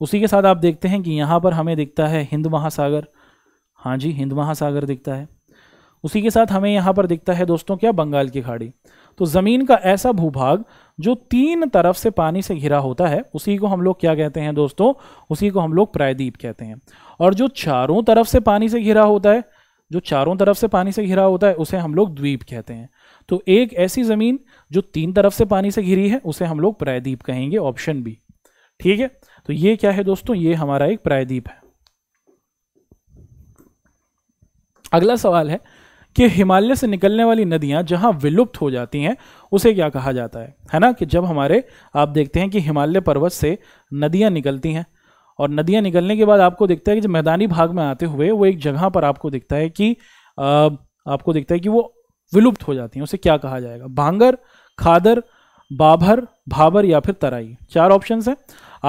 उसी के साथ आप देखते हैं कि यहाँ पर हमें दिखता है हिंद महासागर हाँ जी हिंद महासागर दिखता है उसी के साथ हमें यहाँ पर दिखता है दोस्तों क्या बंगाल की खाड़ी तो ज़मीन का ऐसा भूभाग जो तीन तरफ से पानी से घिरा होता है उसी को हम लोग क्या कहते हैं दोस्तों उसी को हम लोग प्रायद्वीप कहते हैं और जो चारों तरफ से पानी से घिरा होता है जो चारों तरफ से पानी से घिरा होता है उसे हम लोग द्वीप कहते हैं तो एक ऐसी ज़मीन जो तीन तरफ से पानी से घिरी है उसे हम लोग प्रायद्वीप कहेंगे ऑप्शन बी ठीक है तो ये क्या है दोस्तों ये हमारा एक प्रायद्वीप है अगला सवाल है कि हिमालय से निकलने वाली नदियां जहां विलुप्त हो जाती हैं उसे क्या कहा जाता है है ना कि जब हमारे आप देखते हैं कि हिमालय पर्वत से नदियां निकलती हैं और नदियां निकलने के बाद आपको दिखता है कि जब मैदानी भाग में आते हुए वो एक जगह पर आपको दिखता है कि आ, आपको दिखता है कि वो विलुप्त हो जाती हैं उसे क्या कहा जाएगा भांगर खादर बाभर भाबर या फिर तराई चार ऑप्शन हैं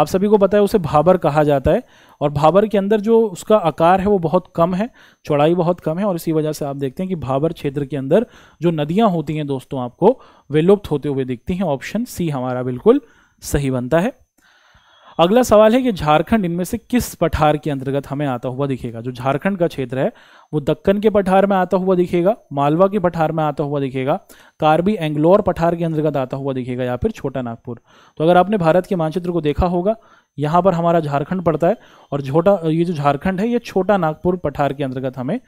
आप सभी को पता है उसे भाबर कहा जाता है और भाबर के अंदर जो उसका आकार है वो बहुत कम है चौड़ाई बहुत कम है और इसी वजह से आप देखते हैं कि भाबर क्षेत्र के अंदर जो नदियां होती हैं दोस्तों आपको विलुप्त होते हुए दिखती हैं ऑप्शन सी हमारा बिल्कुल सही बनता है अगला सवाल है कि झारखंड इनमें से किस पठार के अंतर्गत हमें आता हुआ दिखेगा जो झारखंड का क्षेत्र है वो दक्कन के पठार में आता हुआ दिखेगा मालवा के पठार में आता हुआ दिखेगा कार्बी एंग्लोर पठार के अंतर्गत आता हुआ दिखेगा या फिर छोटा नागपुर तो अगर आपने भारत के मानचित्र को देखा होगा यहाँ पर हमारा झारखंड पड़ता है और छोटा ये जो झारखंड है ये छोटा नागपुर पठार के अंतर्गत हमें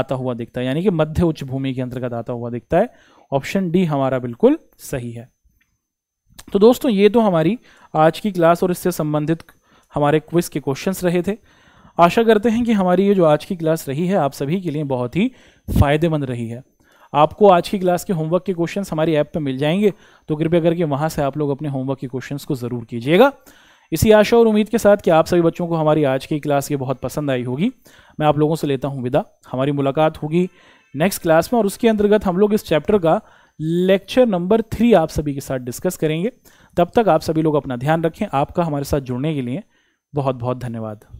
आता हुआ दिखता है यानी कि मध्य उच्च भूमि के अंतर्गत आता हुआ दिखता है ऑप्शन डी हमारा बिल्कुल सही है तो दोस्तों ये तो हमारी आज की क्लास और इससे संबंधित हमारे क्विज के क्वेश्चंस रहे थे आशा करते हैं कि हमारी ये जो आज की क्लास रही है आप सभी के लिए बहुत ही फ़ायदेमंद रही है आपको आज की क्लास के होमवर्क के क्वेश्चंस हमारी ऐप पर मिल जाएंगे तो कृपया करके वहाँ से आप लोग अपने होमवर्क के क्वेश्चंस को ज़रूर कीजिएगा इसी आशा और उम्मीद के साथ कि आप सभी बच्चों को हमारी आज की क्लास ये बहुत पसंद आई होगी मैं आप लोगों से लेता हूँ विदा हमारी मुलाकात होगी नेक्स्ट क्लास में और उसके अंतर्गत हम लोग इस चैप्टर का लेक्चर नंबर थ्री आप सभी के साथ डिस्कस करेंगे तब तक आप सभी लोग अपना ध्यान रखें आपका हमारे साथ जुड़ने के लिए बहुत बहुत धन्यवाद